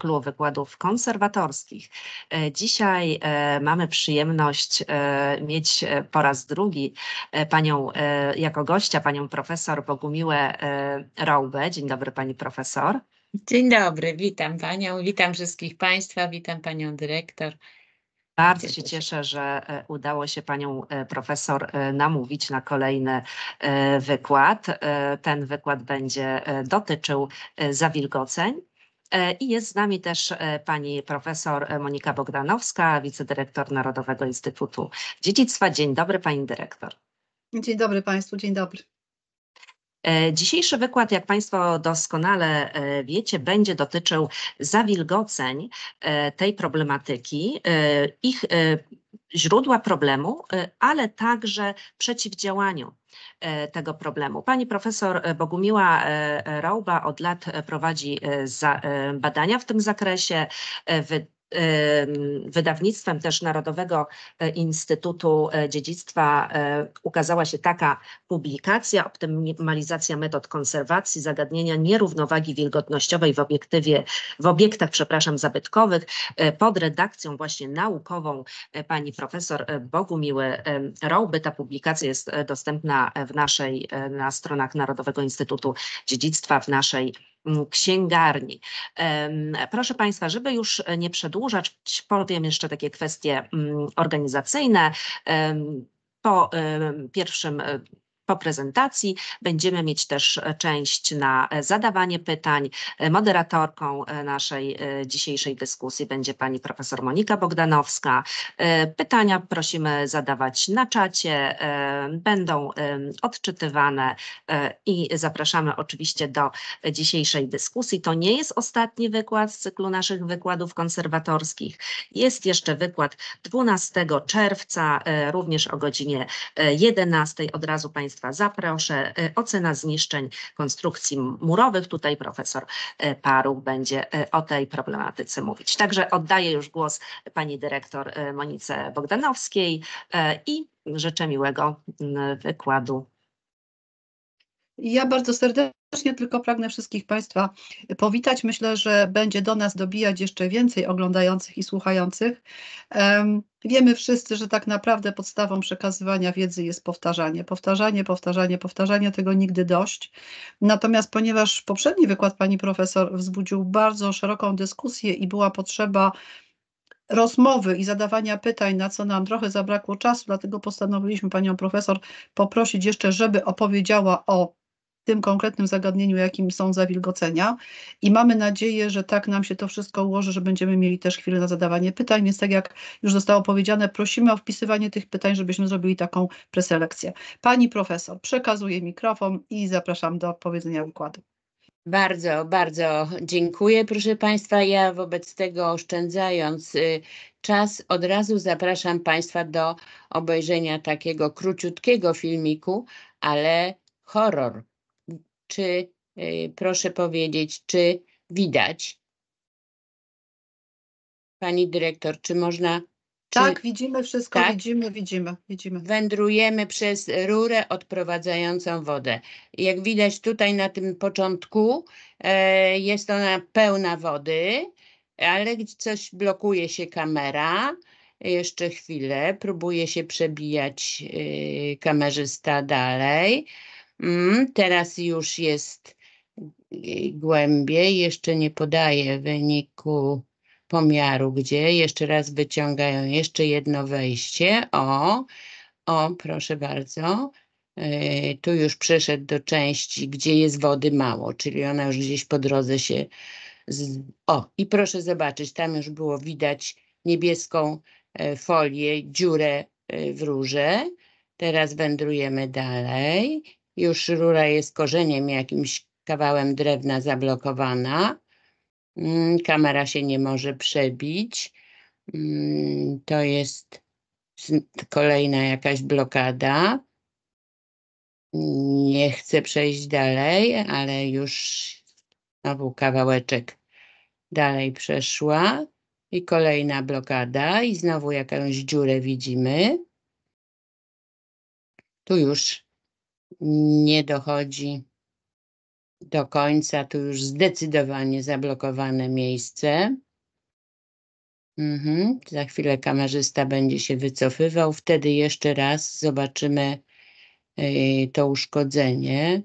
cyklu wykładów konserwatorskich. E, dzisiaj e, mamy przyjemność e, mieć po raz drugi panią jako gościa, panią profesor Bogumiłę Raubę. Dzień dobry pani profesor. Dzień dobry, witam panią, witam wszystkich państwa, witam panią dyrektor. Bardzo się cieszę, że udało się panią profesor namówić na kolejny wykład. Ten wykład będzie dotyczył zawilgoceń. E, I jest z nami też e, pani profesor e, Monika Bogdanowska, wicedyrektor Narodowego Instytutu Dziedzictwa. Dzień dobry, pani dyrektor. Dzień dobry państwu, dzień dobry. Dzisiejszy wykład, jak Państwo doskonale wiecie, będzie dotyczył zawilgoceń tej problematyki, ich źródła problemu, y, ale także przeciwdziałaniu y, tego problemu. Pani profesor Bogumiła y, Rauba od lat prowadzi badania w tym zakresie, wydawnictwem też Narodowego e, Instytutu e, Dziedzictwa e, ukazała się taka publikacja Optymalizacja metod konserwacji zagadnienia nierównowagi wilgotnościowej w obiektywie, w obiektach, przepraszam, zabytkowych pod redakcją właśnie naukową pani profesor Bogumiły Rołby. Ta publikacja jest dostępna w naszej, na stronach Narodowego Instytutu Dziedzictwa, w naszej księgarni. Proszę Państwa, żeby już e, nie przedłużać, powiem jeszcze takie kwestie mm, organizacyjne. Po pierwszym e, po prezentacji. Będziemy mieć też e, część na e, zadawanie pytań. E, moderatorką naszej dzisiejszej dyskusji będzie pani profesor Monika Bogdanowska. Pytania prosimy zadawać na czacie, będą odczytywane i zapraszamy oczywiście do dzisiejszej dyskusji. To nie jest ostatni wykład z cyklu naszych wykładów konserwatorskich. Jest jeszcze wykład 12 czerwca, również o godzinie 11. Od razu Państwu Państwa zaproszę. E, ocena zniszczeń konstrukcji murowych. Tutaj profesor e, Paruch będzie e, o tej problematyce mówić. Także oddaję już głos pani dyrektor Monice Bogdanowskiej i życzę miłego wykładu. Ja bardzo serdecznie tylko pragnę wszystkich Państwa powitać. Myślę, że będzie do nas dobijać jeszcze więcej oglądających i słuchających. Wiemy wszyscy, że tak naprawdę podstawą przekazywania wiedzy jest powtarzanie. Powtarzanie, powtarzanie, powtarzanie, tego nigdy dość. Natomiast ponieważ poprzedni wykład pani profesor wzbudził bardzo szeroką dyskusję i była potrzeba rozmowy i zadawania pytań, na co nam trochę zabrakło czasu, dlatego postanowiliśmy panią profesor poprosić jeszcze, żeby opowiedziała o tym konkretnym zagadnieniu, jakim są zawilgocenia. I mamy nadzieję, że tak nam się to wszystko ułoży, że będziemy mieli też chwilę na zadawanie pytań. Więc tak jak już zostało powiedziane, prosimy o wpisywanie tych pytań, żebyśmy zrobili taką preselekcję. Pani profesor, przekazuję mikrofon i zapraszam do powiedzenia układu. Bardzo, bardzo dziękuję, proszę Państwa. Ja wobec tego oszczędzając y, czas, od razu zapraszam Państwa do obejrzenia takiego króciutkiego filmiku, ale horror czy y, proszę powiedzieć, czy widać? Pani dyrektor, czy można. Tak, widzimy wszystko, tak? widzimy, widzimy, widzimy. Wędrujemy przez rurę odprowadzającą wodę. Jak widać tutaj na tym początku e, jest ona pełna wody, ale coś blokuje się kamera. Jeszcze chwilę, próbuje się przebijać y, kamerzysta dalej. Mm, teraz już jest głębiej, jeszcze nie podaje wyniku pomiaru, gdzie jeszcze raz wyciągają jeszcze jedno wejście. O, o, proszę bardzo. E, tu już przeszedł do części, gdzie jest wody mało, czyli ona już gdzieś po drodze się. Z... O, i proszę zobaczyć, tam już było widać niebieską e, folię, dziurę e, w rurze. Teraz wędrujemy dalej już rura jest korzeniem jakimś kawałem drewna zablokowana. Mm, kamera się nie może przebić. Mm, to jest kolejna jakaś blokada. Nie chcę przejść dalej, ale już znowu kawałeczek dalej przeszła. I kolejna blokada, i znowu jakąś dziurę widzimy. Tu już nie dochodzi do końca. Tu już zdecydowanie zablokowane miejsce. Mhm. Za chwilę kamerzysta będzie się wycofywał. Wtedy jeszcze raz zobaczymy yy, to uszkodzenie.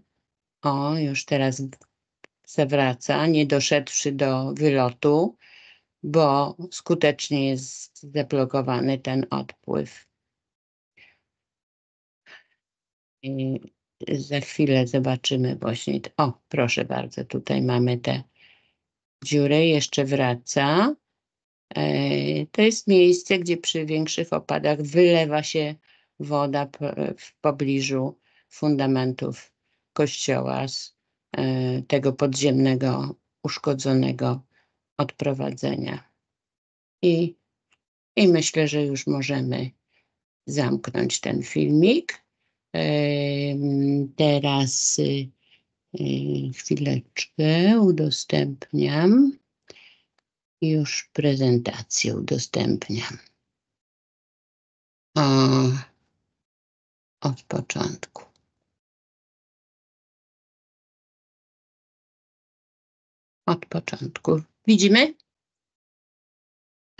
O, już teraz zawraca, nie doszedłszy do wylotu, bo skutecznie jest zablokowany ten odpływ za chwilę zobaczymy właśnie. O, proszę bardzo, tutaj mamy tę dziurę, jeszcze wraca. E, to jest miejsce, gdzie przy większych opadach wylewa się woda w pobliżu fundamentów kościoła z e, tego podziemnego, uszkodzonego odprowadzenia. I, I myślę, że już możemy zamknąć ten filmik. Teraz y, y, chwileczkę udostępniam. Już prezentację udostępniam. O, od początku. Od początku. Widzimy?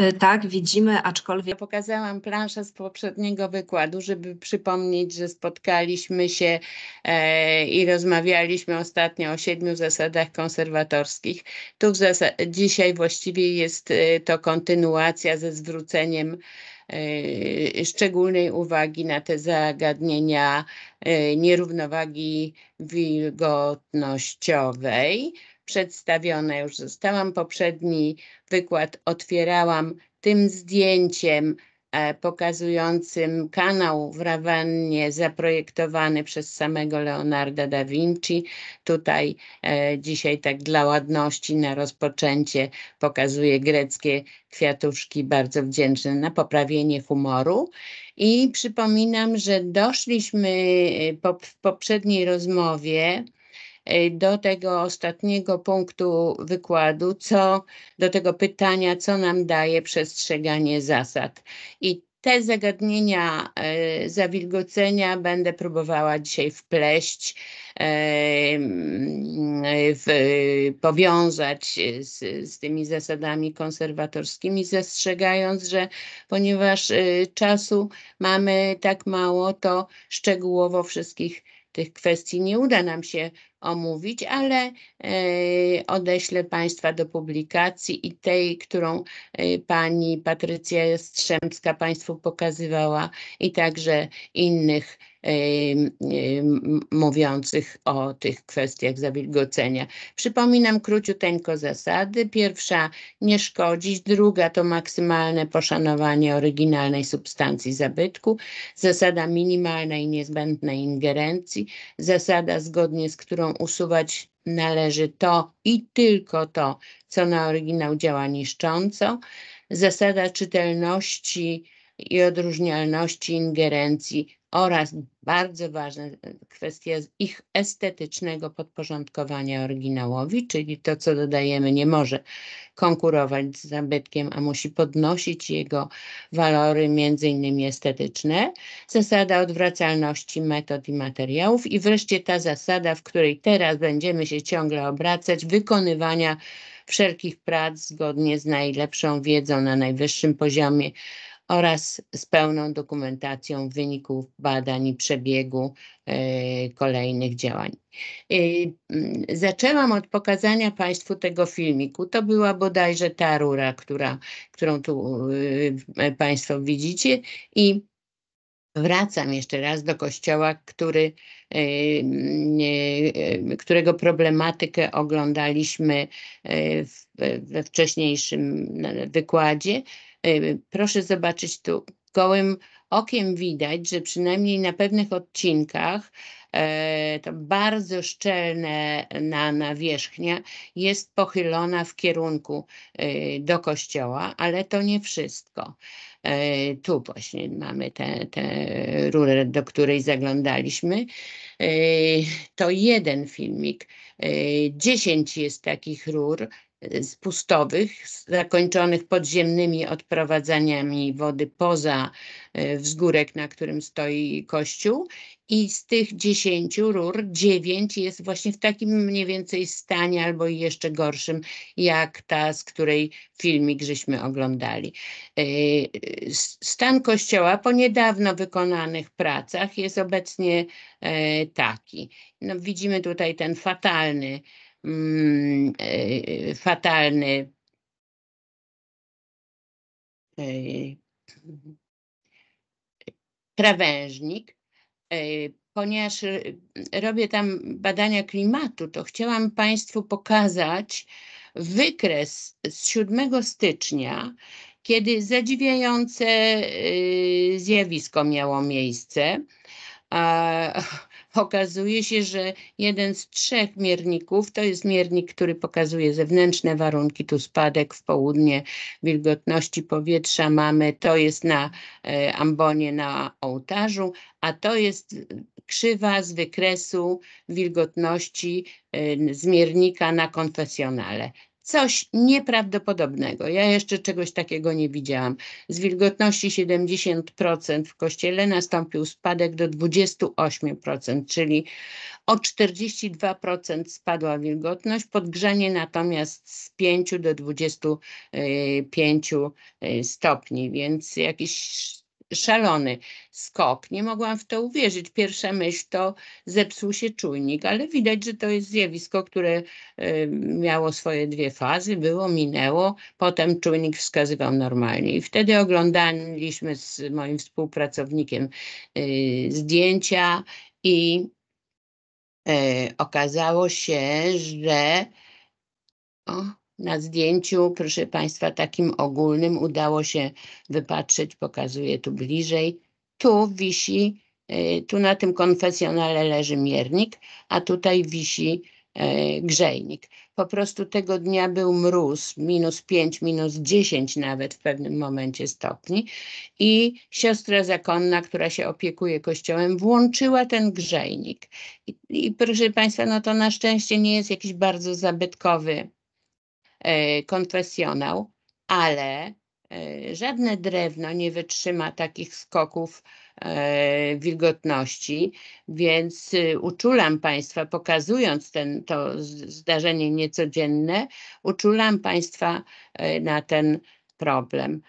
Y, tak, widzimy, aczkolwiek. Ja pokazałam planszę z poprzedniego wykładu, żeby przypomnieć, że spotkaliśmy się e, i rozmawialiśmy ostatnio o siedmiu zasadach konserwatorskich. Tu zas- dzisiaj właściwie jest e, to kontynuacja ze zwróceniem e, szczególnej uwagi na te zagadnienia nierównowagi wilgotnościowej przedstawiona już zostałam. Poprzedni wykład otwierałam tym zdjęciem e, pokazującym kanał w Rawannie zaprojektowany przez samego Leonarda da Vinci. Tutaj e, dzisiaj tak dla ładności na rozpoczęcie pokazuje greckie kwiatuszki bardzo wdzięczne na poprawienie humoru. I przypominam, że doszliśmy e, po, w poprzedniej rozmowie E, do tego ostatniego punktu wykładu, co do tego pytania, co nam daje przestrzeganie zasad. I te zagadnienia e, zawilgocenia będę próbowała dzisiaj wpleść, e, powiązać z, z, tymi zasadami konserwatorskimi, zastrzegając, że ponieważ czasu mamy tak mało, to szczegółowo wszystkich tych kwestii nie uda nam się omówić, ale e, odeślę Państwa do publikacji i tej, którą e, pani Patrycja Jastrzębska Państwu pokazywała i także innych e, mówiących o tych kwestiach zawilgocenia. Przypominam króciuteńko zasady. Pierwsza nie szkodzić, druga to maksymalne poszanowanie oryginalnej substancji zabytku, zasada minimalnej niezbędnej ingerencji, zasada zgodnie z którą którą usuwać należy to i tylko to, co na oryginał działa niszcząco. Zasada czytelności i odróżnialności ingerencji oraz bardzo ważna e, kwestia ich estetycznego podporządkowania oryginałowi, czyli to, co dodajemy, nie może konkurować z zabytkiem, a musi podnosić jego walory, między innymi estetyczne. Zasada odwracalności metod i materiałów i wreszcie ta zasada, w której teraz będziemy się ciągle obracać, wykonywania wszelkich prac zgodnie z najlepszą wiedzą na najwyższym poziomie oraz z pełną dokumentacją wyników badań i przebiegu e, kolejnych działań. E, mm, zaczęłam od pokazania Państwu tego filmiku. To była bodajże ta rura, która, którą tu e, Państwo widzicie i Wracam jeszcze raz do kościoła, który, którego problematykę oglądaliśmy we wcześniejszym wykładzie. Yy, proszę zobaczyć tu. Gołym okiem widać, że przynajmniej na pewnych odcinkach e, to bardzo szczelne na nawierzchnia jest pochylona w kierunku e, do kościoła, ale to nie wszystko. E, tu właśnie mamy tę rurę, do której zaglądaliśmy. To jeden filmik. Dziesięć jest takich rur spustowych, y, zakończonych podziemnymi odprowadzaniami wody poza y, wzgórek, na którym stoi kościół. I z tych dziesięciu rur, dziewięć jest właśnie w takim mniej więcej stanie albo i jeszcze gorszym, jak ta, z której filmik żeśmy oglądali. Y, stan kościoła po niedawno wykonanych pracach jest obecnie taki. No, widzimy tutaj ten fatalny Mm, e, fatalny prawężnik, e, e, ponieważ robię tam badania klimatu, to chciałam Państwu pokazać wykres z 7 stycznia, kiedy zadziwiające zjawisko miało miejsce. Okazuje się, że jeden z trzech mierników to jest miernik, który pokazuje zewnętrzne warunki. Tu spadek w południe wilgotności powietrza mamy, to jest na e, ambonie na ołtarzu, a to jest krzywa z wykresu wilgotności e, z miernika na konfesjonale. Coś nieprawdopodobnego. Ja jeszcze czegoś takiego nie widziałam. Z wilgotności 70% w kościele nastąpił spadek do 28%, czyli o 42% spadła wilgotność, podgrzanie natomiast z 5 do 25 stopni, więc jakieś szalony skok. Nie mogłam w to uwierzyć. Pierwsza myśl to zepsuł się czujnik, ale widać, że to jest zjawisko, które y, miało swoje dwie fazy, było, minęło. Potem czujnik wskazywał normalnie i wtedy oglądaliśmy z moim współpracownikiem y, zdjęcia i y, okazało się, że o, na zdjęciu, proszę Państwa, takim ogólnym udało się wypatrzeć, pokazuję tu bliżej. Tu wisi, e, tu na tym konfesjonale leży miernik, a tutaj wisi e, grzejnik. Po prostu tego dnia był mróz, minus 5, minus 10 nawet w pewnym momencie stopni i siostra zakonna, która się opiekuje kościołem, włączyła ten grzejnik. I, i proszę Państwa, no to na szczęście nie jest jakiś bardzo zabytkowy E, konfesjonał, ale e, żadne drewno nie wytrzyma takich skoków e, wilgotności, więc y, uczulam Państwa, pokazując ten, to zdarzenie niecodzienne, uczulam Państwa na ten problem.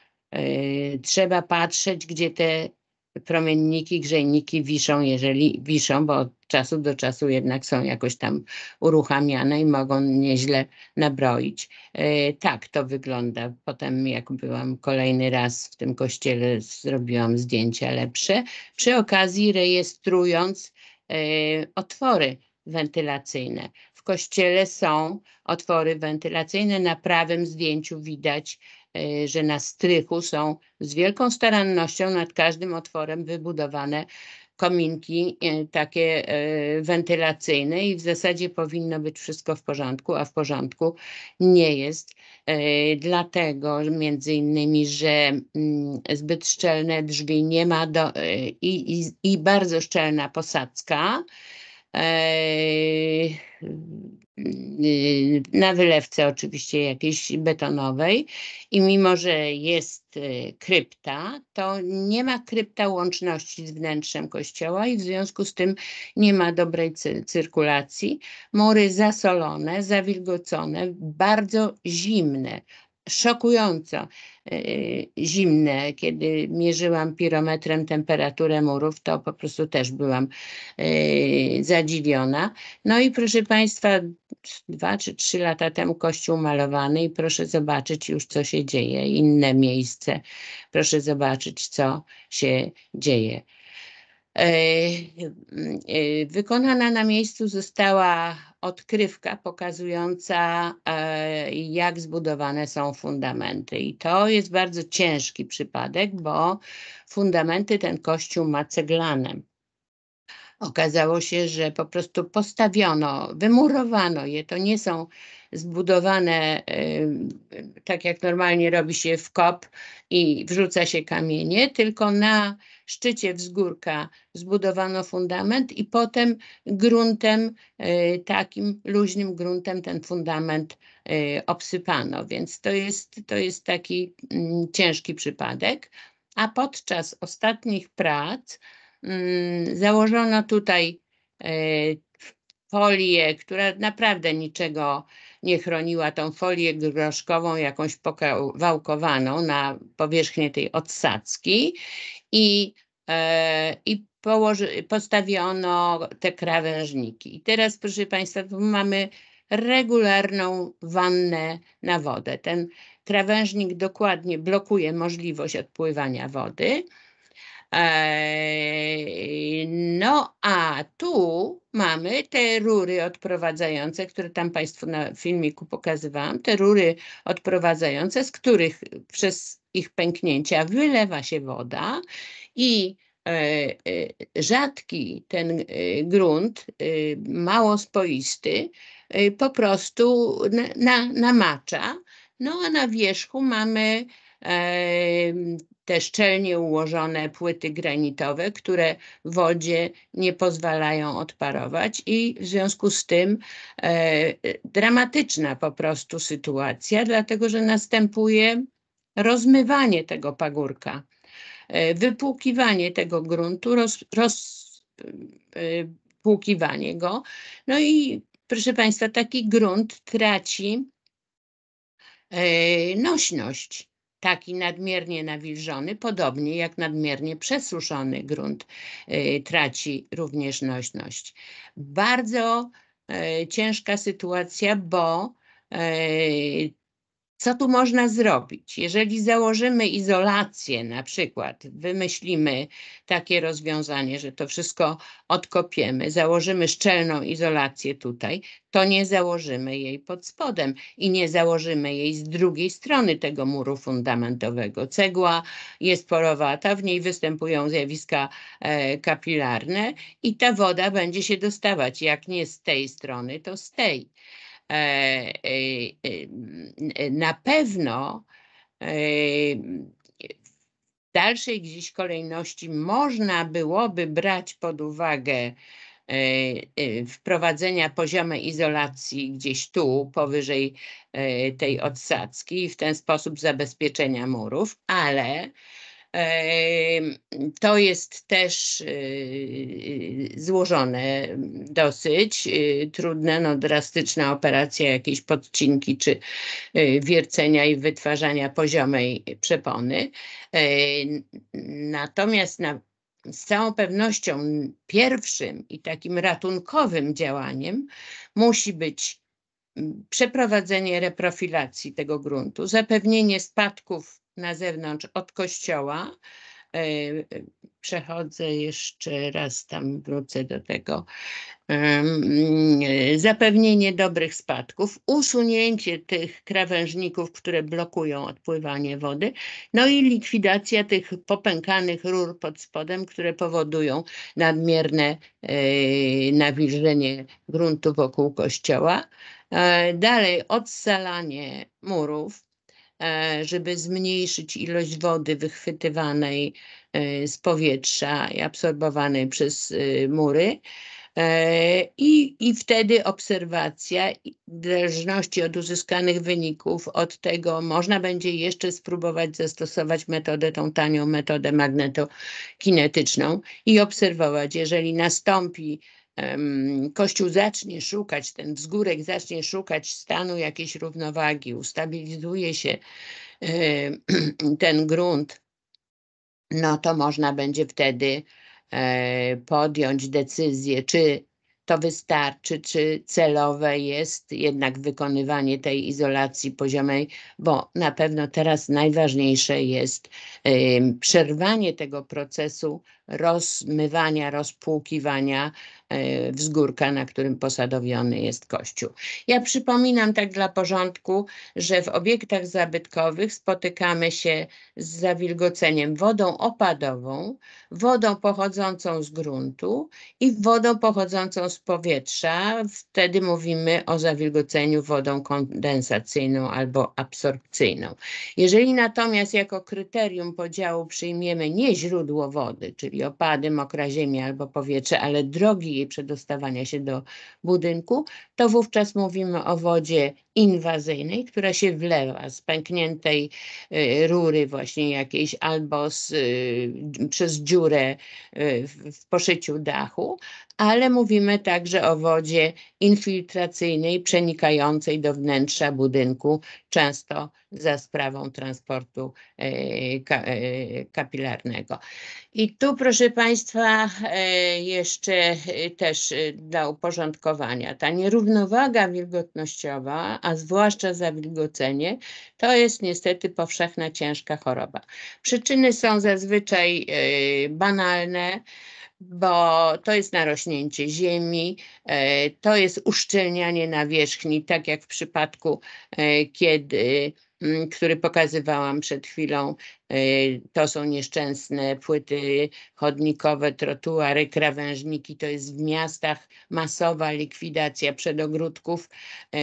Trzeba patrzeć, gdzie te promienniki, grzejniki wiszą, jeżeli wiszą, bo od czasu do czasu jednak są jakoś tam uruchamiane i mogą nieźle nabroić. E, tak to wygląda. Potem jak byłam kolejny raz w tym kościele, zrobiłam zdjęcia lepsze. Przy okazji rejestrując e, otwory wentylacyjne. W kościele są otwory wentylacyjne. Na prawym zdjęciu widać E, że na strychu są z wielką starannością nad każdym otworem wybudowane kominki e, takie e, wentylacyjne i w zasadzie powinno być wszystko w porządku, a w porządku nie jest. Dlatego między innymi, że mm, zbyt szczelne drzwi nie ma do, i, i, i bardzo szczelna posadzka Eee, na wylewce oczywiście jakiejś betonowej i mimo, że jest e, krypta, to nie ma krypta łączności z wnętrzem kościoła i w związku z tym nie ma dobrej cyrkulacji. Mury zasolone, zawilgocone, bardzo zimne szokująco e, zimne. Kiedy mierzyłam pirometrem temperaturę murów, to po prostu też byłam e, zadziwiona. No i proszę Państwa, dwa czy trzy lata temu kościół malowany i proszę zobaczyć już, co się dzieje. Inne miejsce, proszę zobaczyć, co się dzieje. E, wykonana na miejscu została odkrywka pokazująca, e, jak zbudowane są fundamenty. I to jest bardzo ciężki przypadek, bo fundamenty ten kościół ma ceglane. Okazało się, że po prostu postawiono, wymurowano je. To nie są zbudowane e, tak jak normalnie robi się w kop i wrzuca się kamienie, tylko na szczycie wzgórka zbudowano fundament i potem gruntem, e, takim luźnym gruntem ten fundament e, obsypano. Więc to jest, to jest taki mm, ciężki przypadek. A podczas ostatnich prac mm, założono tutaj e, folię, która naprawdę niczego nie chroniła, tą folię groszkową jakąś pokawałkowaną na powierzchnię tej odsadzki i, e, i położy, postawiono te krawężniki. I teraz, proszę Państwa, tu mamy regularną wannę na wodę. Ten krawężnik dokładnie blokuje możliwość odpływania wody. No a tu mamy te rury odprowadzające, które tam Państwu na filmiku pokazywałam, te rury odprowadzające, z których przez ich pęknięcia wylewa się woda i e, e, rzadki ten e, grunt, mało spoisty, po prostu namacza. no a na wierzchu mamy te szczelnie ułożone płyty granitowe, które wodzie nie pozwalają odparować i w związku z tym e, dramatyczna po prostu sytuacja, dlatego że następuje rozmywanie tego pagórka, e, wypłukiwanie tego gruntu, rozpłukiwanie roz e, go. No i proszę Państwa, taki grunt traci e, nośność taki nadmiernie nawilżony, podobnie jak nadmiernie przesuszony grunt y, traci również nośność. Bardzo e, ciężka sytuacja, bo e, co tu można zrobić? Jeżeli założymy izolację, na przykład, wymyślimy takie rozwiązanie, że to wszystko odkopiemy, założymy szczelną izolację tutaj, to nie założymy jej pod spodem i nie założymy jej z drugiej strony tego muru fundamentowego. Cegła jest porowata, w niej występują zjawiska e, kapilarne i ta woda będzie się dostawać, jak nie z tej strony, to z tej. E, e, e, na pewno w dalszej gdzieś kolejności można byłoby brać pod uwagę wprowadzenia poziomu izolacji gdzieś tu, powyżej tej odsadzki i w ten sposób zabezpieczenia murów, ale to jest też y, y, złożone dosyć, y, trudne, no drastyczna operacja jakiejś podcinki czy wiercenia i wytwarzania poziomej przepony. Natomiast na, z całą pewnością pierwszym i takim ratunkowym działaniem musi być przeprowadzenie reprofilacji tego gruntu, zapewnienie spadków na zewnątrz od kościoła. E, przechodzę jeszcze raz, tam wrócę do tego. Mm, zapewnienie dobrych spadków, usunięcie tych krawężników, które blokują odpływanie wody, no i likwidacja tych popękanych rur pod spodem, które powodują nadmierne e, nawilżenie gruntu wokół kościoła. E, dalej, odsalanie murów, E, żeby zmniejszyć ilość wody wychwytywanej e, z powietrza i absorbowanej przez e, mury. I, I wtedy obserwacja, w zależności od uzyskanych wyników, od tego można będzie jeszcze spróbować zastosować metodę, tą tanią metodę magnetokinetyczną i obserwować, jeżeli nastąpi Kościół zacznie szukać, ten wzgórek zacznie szukać stanu jakiejś równowagi, ustabilizuje się ten grunt, no to można będzie wtedy e, podjąć decyzję, czy to wystarczy, czy celowe jest jednak wykonywanie tej izolacji poziomej, bo na pewno teraz najważniejsze jest przerwanie tego procesu rozmywania, rozpłukiwania e, wzgórka, na którym posadowiony jest kościół. Ja przypominam tak dla porządku, że w obiektach zabytkowych spotykamy się z zawilgoceniem wodą opadową, wodą pochodzącą z gruntu i wodą pochodzącą z powietrza. Wtedy mówimy o zawilgoceniu wodą kondensacyjną albo absorpcyjną. Jeżeli natomiast jako kryterium podziału przyjmiemy nie źródło wody, czyli czyli opady, mokra ziemia albo powietrze, ale drogi jej przedostawania się do budynku, to wówczas mówimy o wodzie inwazyjnej, która się wlewa z pękniętej y, rury właśnie jakiejś albo z, y, przez dziurę y, w poszyciu dachu, ale mówimy także o wodzie infiltracyjnej, przenikającej do wnętrza budynku, często za sprawą transportu e, e, kapilarnego. I tu, proszę Państwa, e, jeszcze też dla uporządkowania, ta nierównowaga wilgotnościowa, a zwłaszcza zawilgocenie, to jest niestety powszechna ciężka choroba. Przyczyny są zazwyczaj banalne, bo to jest narośnięcie ziemi, e, to jest uszczelnianie nawierzchni, tak jak w przypadku, e, kiedy mm, który pokazywałam przed chwilą, E, to są nieszczęsne płyty chodnikowe, trotuary, krawężniki. To jest w miastach masowa likwidacja przedogródków, e,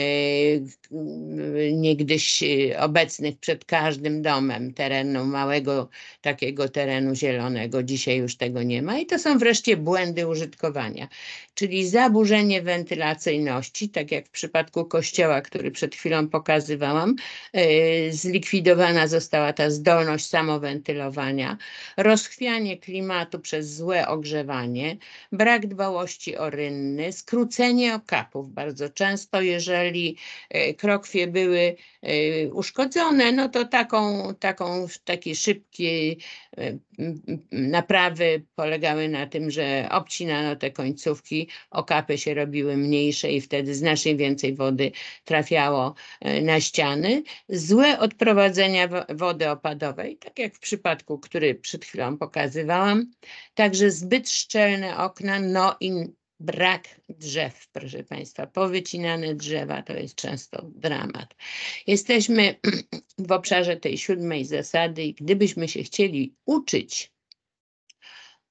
mm, niegdyś e, obecnych przed każdym domem, terenu małego, takiego terenu zielonego. Dzisiaj już tego nie ma. I to są wreszcie błędy użytkowania, czyli zaburzenie wentylacyjności, tak jak w przypadku kościoła, który przed chwilą pokazywałam. Zlikwidowana została ta zdolność samowentylowania, rozchwianie klimatu przez złe ogrzewanie, brak dbałości o rynny, skrócenie okapów. Bardzo często, jeżeli e, krokwie były e, uszkodzone, no to taką, taką takie szybkie e, naprawy polegały na tym, że obcinano te końcówki, okapy się robiły mniejsze i wtedy znacznie więcej wody trafiało na ściany. Złe odprowadzenia wody opadowej, tak jak w przypadku, który przed chwilą pokazywałam. Także zbyt szczelne okna, no i brak drzew, proszę Państwa. Powycinane drzewa to jest często dramat. Jesteśmy w obszarze tej siódmej zasady i gdybyśmy się chcieli uczyć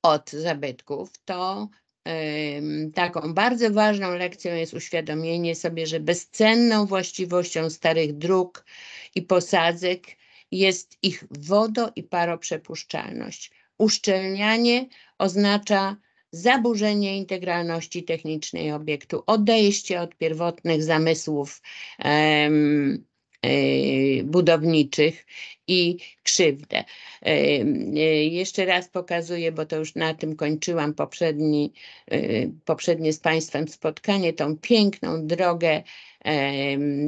od zabytków, to taką bardzo ważną lekcją jest uświadomienie sobie, że bezcenną właściwością starych dróg i posadzek jest ich wodo i paroprzepuszczalność. Uszczelnianie oznacza zaburzenie integralności technicznej obiektu, odejście od pierwotnych zamysłów e, budowniczych i krzywdę. E, jeszcze raz pokazuję, bo to już na tym kończyłam poprzedni, e, poprzednie z Państwem spotkanie, tą piękną drogę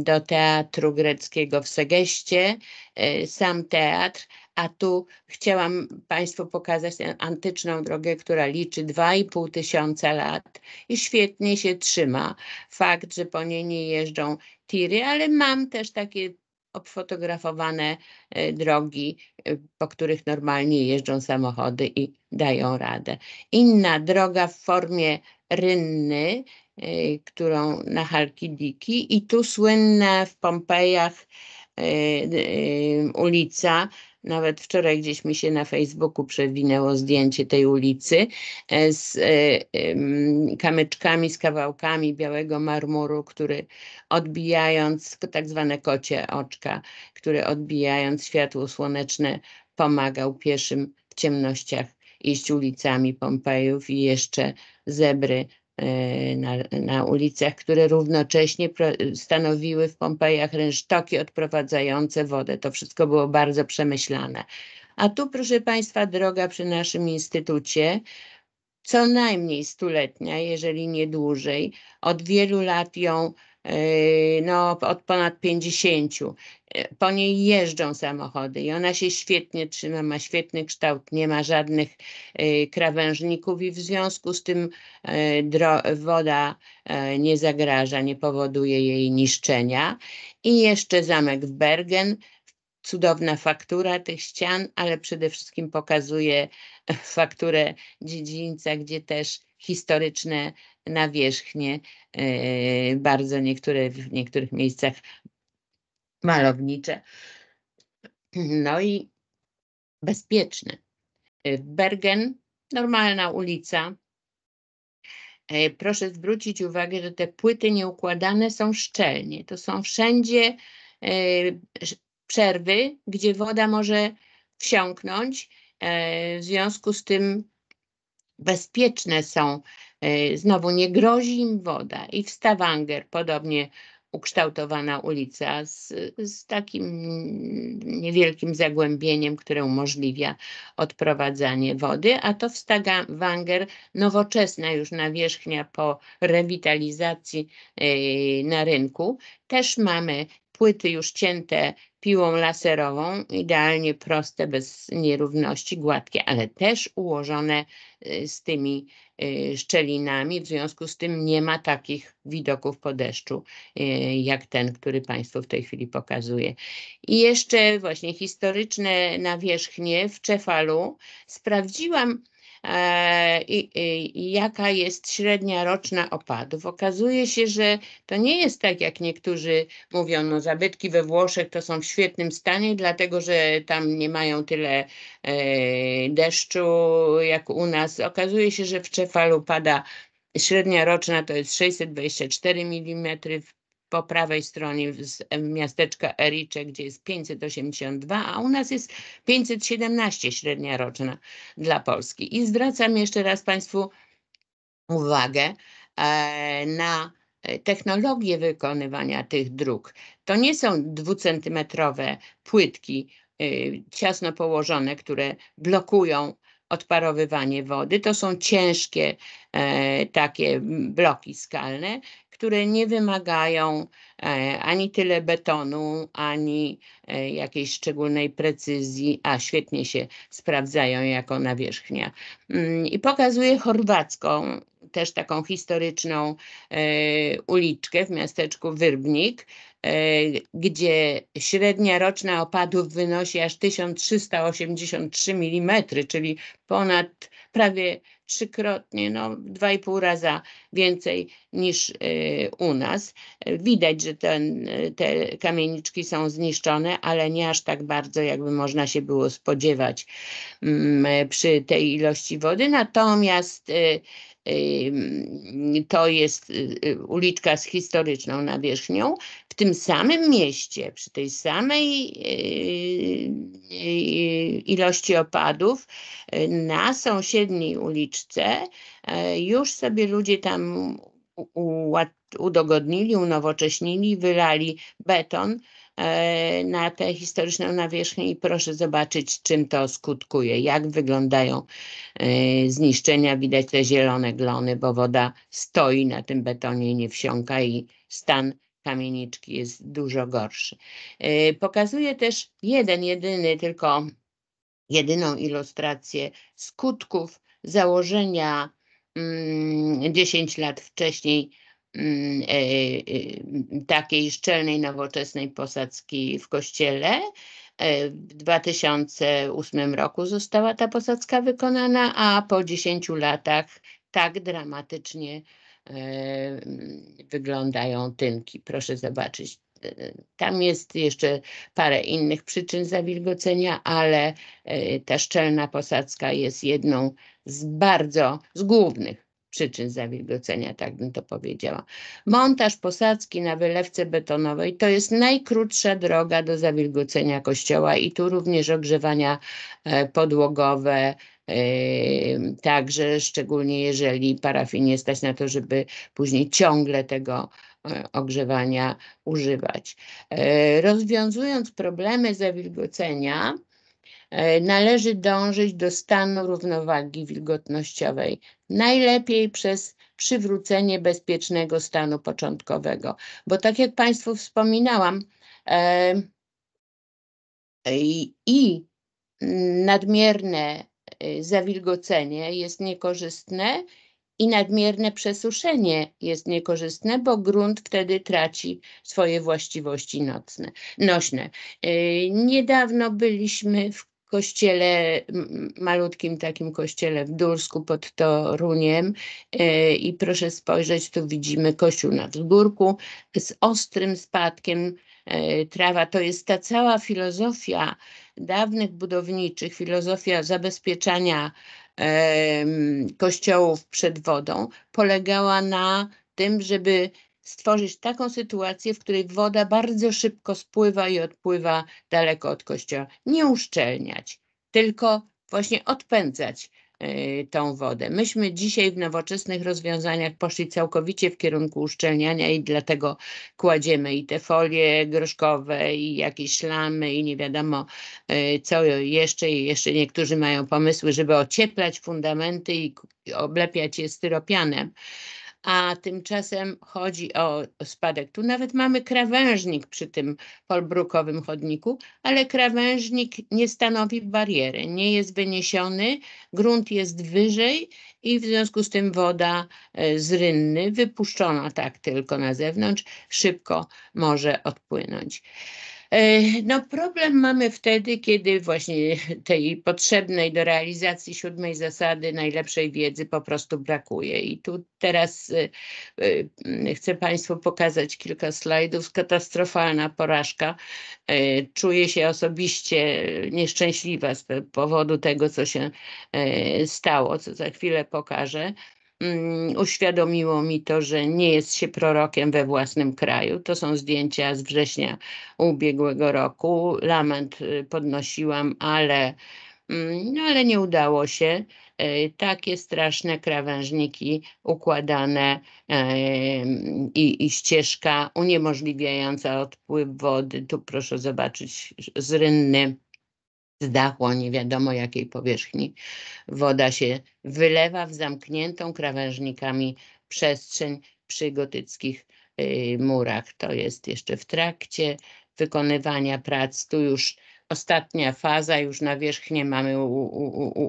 do teatru greckiego w Segeście, e, sam teatr, a tu chciałam Państwu pokazać tę antyczną drogę, która liczy 2,5 tysiąca lat i świetnie się trzyma. Fakt, że po niej nie jeżdżą tiry, ale mam też takie obfotografowane e, drogi, e, po których normalnie jeżdżą samochody i dają radę. Inna droga w formie rynny Y, którą na Halkidiki i tu słynna w Pompejach y, y, ulica, nawet wczoraj gdzieś mi się na Facebooku przewinęło zdjęcie tej ulicy e, z e, kamyczkami, z kawałkami białego marmuru, który odbijając, tak zwane kocie oczka, który odbijając światło słoneczne pomagał pieszym w ciemnościach iść ulicami Pompejów i jeszcze zebry Y, na, na, ulicach, które równocześnie stanowiły w Pompejach rynsztoki odprowadzające wodę. To wszystko było bardzo przemyślane. A tu, proszę Państwa, droga przy naszym instytucie, co najmniej stuletnia, jeżeli nie dłużej, od wielu lat ją Yy, no, od ponad 50. Yy, po niej jeżdżą samochody i ona się świetnie trzyma, ma świetny kształt, nie ma żadnych yy, krawężników i w związku z tym woda nie zagraża, nie powoduje jej niszczenia. I jeszcze zamek w Bergen, cudowna faktura tych ścian, ale przede wszystkim pokazuje fakturę dziedzińca, gdzie też historyczne nawierzchnie. bardzo niektóre w niektórych miejscach malownicze. No i bezpieczne. E, Bergen normalna ulica. E, proszę zwrócić uwagę, że te płyty nieukładane są szczelnie. To są wszędzie e, przerwy, gdzie woda może wsiąknąć. W związku z tym bezpieczne są E, znowu nie grozi im woda. I w Stavanger podobnie ukształtowana ulica z, z takim niewielkim zagłębieniem, które umożliwia odprowadzanie wody, a to w Stavanger nowoczesna już nawierzchnia po rewitalizacji e, na rynku. Też mamy płyty już cięte piłą laserową, idealnie proste, bez nierówności, gładkie, ale też ułożone y, z tymi y, szczelinami. W związku z tym nie ma takich widoków po deszczu, y, jak ten, który Państwu w tej chwili pokazuję. I jeszcze właśnie historyczne nawierzchnie w Czefalu. Sprawdziłam, E, i, jaka jest średnia roczna opadów. Okazuje się, że to nie jest tak, jak niektórzy mówią, no zabytki we Włoszech to są w świetnym stanie, dlatego że tam nie mają tyle e, deszczu jak u nas. Okazuje się, że w Czefalu pada średnia roczna to jest 624 mm, po prawej stronie z miasteczka Ericze, gdzie jest 582, a u nas jest 517 średnia roczna dla Polski. I zwracam jeszcze raz Państwu uwagę e, na e, technologię wykonywania tych dróg. To nie są dwucentymetrowe płytki y, ciasno położone, które blokują odparowywanie wody. To są ciężkie e, takie bloki skalne które nie wymagają e, ani tyle betonu, ani e, jakiejś szczególnej precyzji, a świetnie się sprawdzają jako nawierzchnia. Mm, I pokazuję chorwacką, też taką historyczną e, uliczkę w miasteczku Wyrbnik, gdzie średnia roczna opadów wynosi aż 1383 mm, czyli ponad prawie trzykrotnie, no dwa i pół raza więcej niż y, u nas. Widać, że ten, y, te kamieniczki są zniszczone, ale nie aż tak bardzo, jakby można się było spodziewać mm, przy tej ilości wody. Natomiast y, to jest uliczka z historyczną nawierzchnią, w tym samym mieście, przy tej samej yy, yy, ilości opadów, yy, na sąsiedniej uliczce już sobie ludzie tam udogodnili, unowocześnili, wylali beton na tę historyczną nawierzchnię i proszę zobaczyć, czym to skutkuje, jak wyglądają zniszczenia. Widać te zielone glony, bo woda stoi na tym betonie i nie wsiąka i stan kamieniczki jest dużo gorszy. E, Pokazuje też jeden, jedyny, tylko jedyną ilustrację skutków założenia 10 mm, lat wcześniej mm, e, e, takiej szczelnej, nowoczesnej posadzki w kościele. W 2008 roku została ta posadzka wykonana, a po 10 latach tak dramatycznie E, wyglądają tynki. Proszę zobaczyć. E, tam jest jeszcze parę innych przyczyn zawilgocenia, ale e, ta szczelna posadzka jest jedną z bardzo, z głównych przyczyn zawilgocenia, tak bym to powiedziała. Montaż posadzki na wylewce betonowej to jest najkrótsza droga do zawilgocenia kościoła i tu również ogrzewania e, podłogowe, e, także szczególnie jeżeli parafinie nie stać na to, żeby później ciągle tego e, ogrzewania używać. Rozwiązując problemy zawilgocenia, E, należy dążyć do stanu równowagi wilgotnościowej, najlepiej przez przywrócenie bezpiecznego stanu początkowego. Bo tak jak Państwu wspominałam, e, e, i, i nadmierne zawilgocenie jest niekorzystne i nadmierne przesuszenie jest niekorzystne, bo grunt wtedy traci swoje właściwości nocne, nośne. Y, niedawno byliśmy w kościele, malutkim takim kościele w Dursku pod Toruniem y, i proszę spojrzeć, tu widzimy kościół na wzgórku z ostrym spadkiem y, trawa. To jest ta cała filozofia dawnych budowniczych, filozofia zabezpieczania kościołów przed wodą polegała na tym, żeby stworzyć taką sytuację, w której woda bardzo szybko spływa i odpływa daleko od kościoła. Nie uszczelniać, tylko właśnie odpędzać, Y, tą wodę. Myśmy dzisiaj w nowoczesnych rozwiązaniach poszli całkowicie w kierunku uszczelniania i dlatego kładziemy i te folie groszkowe i jakieś ślamy i nie wiadomo y, co jeszcze i jeszcze niektórzy mają pomysły, żeby ocieplać fundamenty i oblepiać je styropianem a tymczasem chodzi o spadek. Tu nawet mamy krawężnik przy tym polbrukowym chodniku, ale krawężnik nie stanowi bariery, nie jest wyniesiony, grunt jest wyżej i w związku z tym woda e, z rynny, wypuszczona tak tylko na zewnątrz, szybko może odpłynąć. E, no problem mamy wtedy, kiedy właśnie tej potrzebnej do realizacji siódmej zasady najlepszej wiedzy po prostu brakuje. I tu teraz e, e, chcę Państwu pokazać kilka slajdów. Katastrofalna porażka. Czuję się osobiście nieszczęśliwa z powodu tego, co się stało, co za chwilę pokażę. Mm, uświadomiło mi to, że nie jest się prorokiem we własnym kraju. To są zdjęcia z września ubiegłego roku. Lament y, podnosiłam, ale, mm, no, ale nie udało się e, takie straszne krawężniki układane e, i, i, ścieżka uniemożliwiająca odpływ wody. Tu proszę zobaczyć z rynny z dachu, nie wiadomo jakiej powierzchni. Woda się wylewa w zamkniętą krawężnikami przestrzeń przy gotyckich y, murach. To jest jeszcze w trakcie wykonywania prac. Tu już ostatnia faza, już na wierzchnię mamy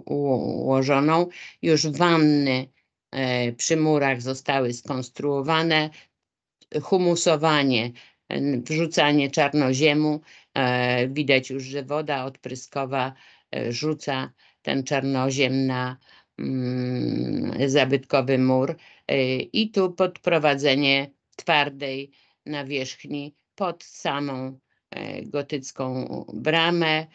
ułożoną. Już wanny e, przy murach zostały skonstruowane. Humusowanie, wrzucanie czarnoziemu E, widać już, że woda odpryskowa e, rzuca ten czarnoziem na mm, zabytkowy mur e, i tu podprowadzenie twardej nawierzchni pod samą gotycką bramę.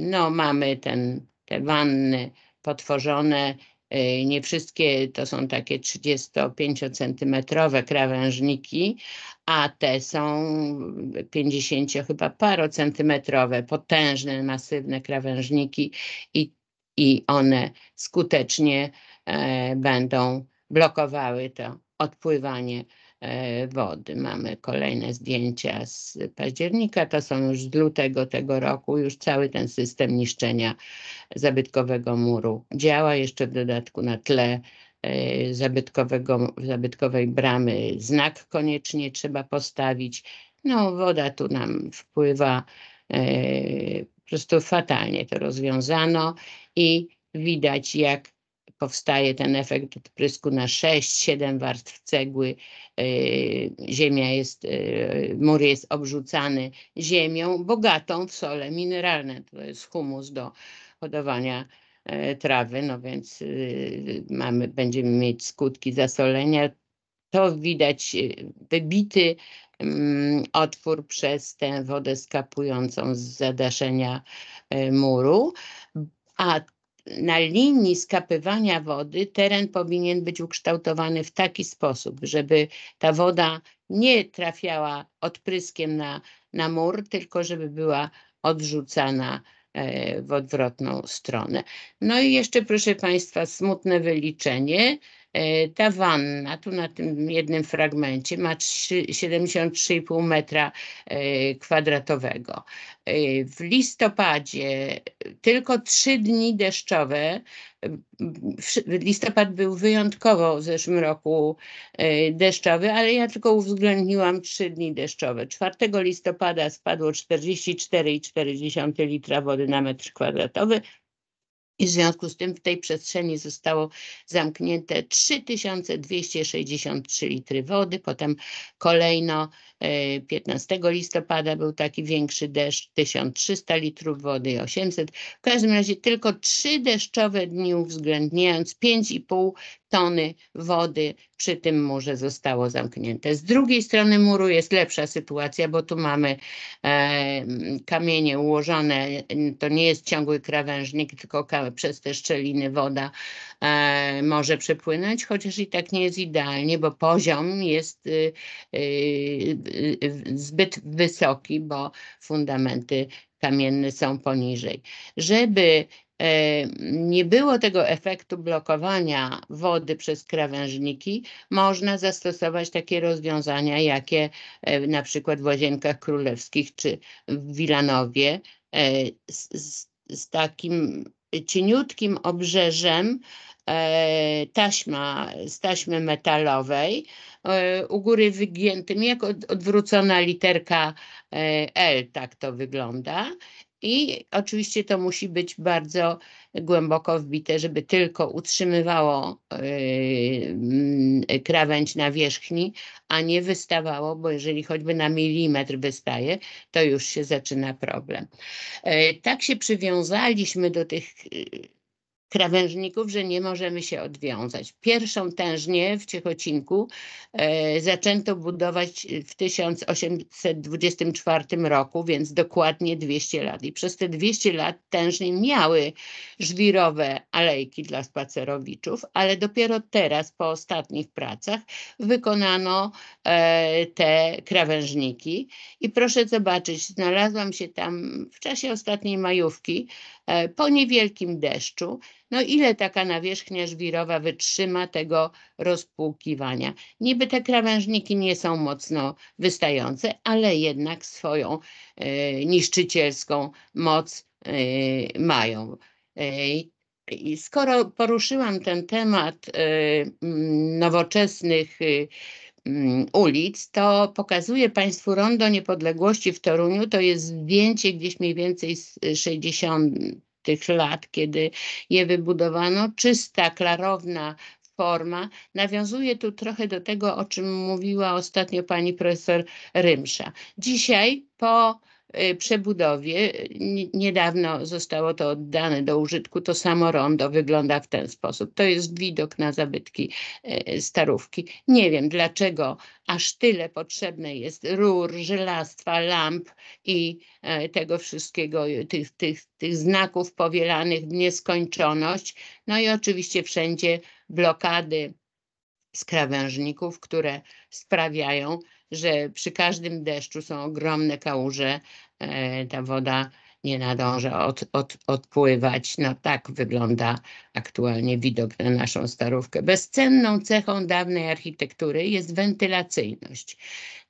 No mamy ten, te wanny potworzone Y, nie wszystkie to są takie 35-centymetrowe krawężniki, a te są 50 chyba parocentymetrowe, potężne, masywne krawężniki i, i one skutecznie e, będą blokowały to odpływanie E, wody. Mamy kolejne zdjęcia z października, to są już z lutego tego roku, już cały ten system niszczenia zabytkowego muru działa, jeszcze w dodatku na tle e, zabytkowego, zabytkowej bramy znak koniecznie trzeba postawić. No woda tu nam wpływa e, po prostu fatalnie to rozwiązano i widać jak powstaje ten efekt odprysku na 6-7 warstw cegły. E, ziemia jest, e, mur jest obrzucany ziemią bogatą w sole mineralne. To jest humus do hodowania e, trawy, no więc mamy, będziemy mieć skutki zasolenia. To widać wybity mm, otwór przez tę wodę skapującą z zadaszenia muru, a na linii skapywania wody teren powinien być ukształtowany w taki sposób, żeby ta woda nie trafiała odpryskiem na, na mur, tylko żeby była odrzucana e, w odwrotną stronę. No i jeszcze, proszę Państwa, smutne wyliczenie. E, ta wanna tu na tym jednym fragmencie ma 73,5 metra e, kwadratowego. E, w listopadzie tylko trzy dni deszczowe Listopad był wyjątkowo w zeszłym roku deszczowy, ale ja tylko uwzględniłam trzy dni deszczowe. 4 listopada spadło 44,4 litra wody na metr kwadratowy, i w związku z tym w tej przestrzeni zostało zamknięte 3263 litry wody. Potem kolejno 15 e, listopada był taki większy deszcz, 1300 litrów wody i 800. W każdym razie tylko trzy deszczowe dni uwzględniając 5,5 tony wody przy tym murze zostało zamknięte. Z drugiej strony muru jest lepsza sytuacja, bo tu mamy e, kamienie ułożone, to nie jest ciągły krawężnik, tylko przez te szczeliny woda e, może przepłynąć, chociaż i tak nie jest idealnie, bo poziom jest y, y, y, zbyt wysoki, bo fundamenty kamienne są poniżej. Żeby E, nie było tego efektu blokowania wody przez krawężniki, można zastosować takie rozwiązania, jakie e, na przykład w Łazienkach Królewskich czy w Wilanowie e, z, z, z takim cieniutkim obrzeżem taśma, z taśmy metalowej, u góry wygiętym, jak odwrócona literka L, tak to wygląda. I oczywiście to musi być bardzo głęboko wbite, żeby tylko utrzymywało yy, mm, krawędź na wierzchni, a nie wystawało, bo jeżeli choćby na milimetr wystaje, to już się zaczyna problem. Yy, tak się przywiązaliśmy do tych yy, krawężników, że nie możemy się odwiązać. Pierwszą tężnię w Ciechocinku e, zaczęto budować w 1824 roku, więc dokładnie 200 lat. I przez te 200 lat tężnie miały żwirowe alejki dla spacerowiczów, ale dopiero teraz, po ostatnich pracach, wykonano e, te krawężniki. I proszę zobaczyć, znalazłam się tam w czasie ostatniej majówki, E, po niewielkim deszczu. No ile taka nawierzchnia żwirowa wytrzyma tego rozpłukiwania? Niby te krawężniki nie są mocno wystające, ale jednak swoją e, niszczycielską moc e, mają. I skoro poruszyłam ten temat nowoczesnych Mm, ulic, to pokazuje Państwu Rondo Niepodległości w Toruniu. To jest zdjęcie gdzieś mniej więcej z 60. Y, lat, kiedy je wybudowano. Czysta, klarowna forma. Nawiązuje tu trochę do tego, o czym mówiła ostatnio pani profesor Rymsza. Dzisiaj po Y, przebudowie. Niedawno zostało to oddane do użytku. To samo rondo wygląda w ten sposób. To jest widok na zabytki y, starówki. Nie wiem dlaczego aż tyle potrzebne jest rur, żelastwa, lamp i e, tego wszystkiego, y, tych, tych, tych znaków powielanych w nieskończoność. No i oczywiście wszędzie blokady skrawężników, które sprawiają, że przy każdym deszczu są ogromne kałuże, e, ta woda nie nadąża od, od, odpływać. No tak wygląda aktualnie widok na naszą starówkę. Bezcenną cechą dawnej architektury jest wentylacyjność,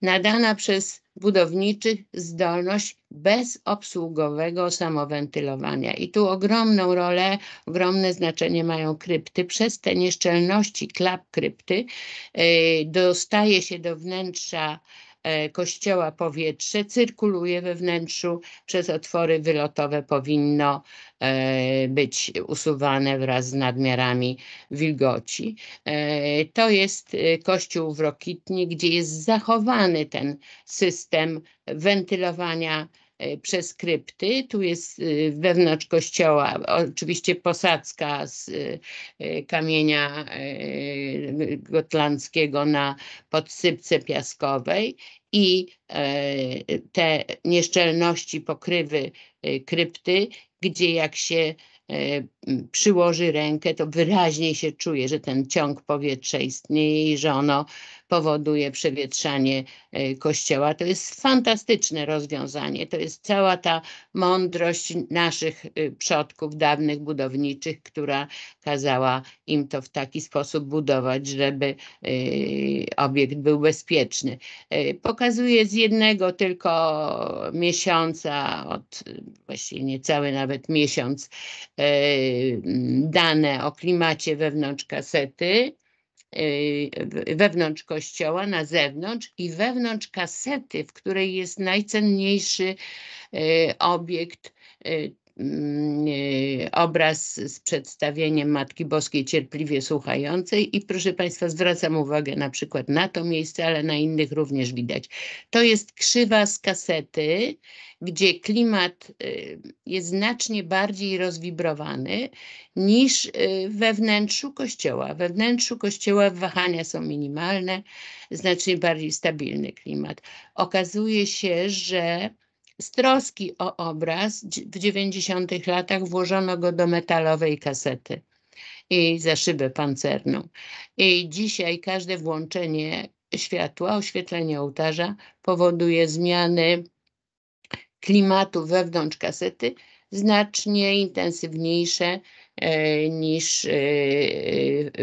nadana przez budowniczych zdolność bezobsługowego samowentylowania. I tu ogromną rolę, ogromne znaczenie mają krypty. Przez te nieszczelności klap krypty yy, dostaje się do wnętrza E, kościoła powietrze cyrkuluje we wnętrzu, przez otwory wylotowe powinno e, być usuwane wraz z nadmiarami wilgoci. E, to jest kościół w Rokitni, gdzie jest zachowany ten system wentylowania E, przez krypty. Tu jest e, wewnątrz kościoła oczywiście posadzka z e, kamienia gotlandzkiego na podsypce piaskowej i te nieszczelności pokrywy krypty, gdzie jak się przyłoży rękę, to wyraźnie się czuje, że ten ciąg powietrza istnieje i że ono powoduje przewietrzanie e, kościoła. To jest fantastyczne rozwiązanie. To jest cała ta mądrość naszych e, przodków, dawnych budowniczych, która kazała im to w taki sposób budować, żeby e, obiekt był bezpieczny. Pokazuje z jednego tylko miesiąca, od właściwie niecały nawet miesiąc, dane o klimacie wewnątrz kasety. Y, wewnątrz kościoła, na zewnątrz i wewnątrz kasety, w której jest najcenniejszy y, obiekt y, Mm, e, obraz z przedstawieniem Matki Boskiej cierpliwie słuchającej i proszę Państwa zwracam uwagę na przykład na to miejsce, ale na innych również widać. To jest krzywa z kasety, gdzie klimat e, jest znacznie bardziej rozwibrowany niż e, we wnętrzu kościoła. We wnętrzu kościoła wahania są minimalne, znacznie bardziej stabilny klimat. Okazuje się, że z troski o obraz w 90 latach włożono go do metalowej kasety i za szybę pancerną. I dzisiaj każde włączenie światła, oświetlenie ołtarza powoduje zmiany klimatu wewnątrz kasety znacznie intensywniejsze e, niż e,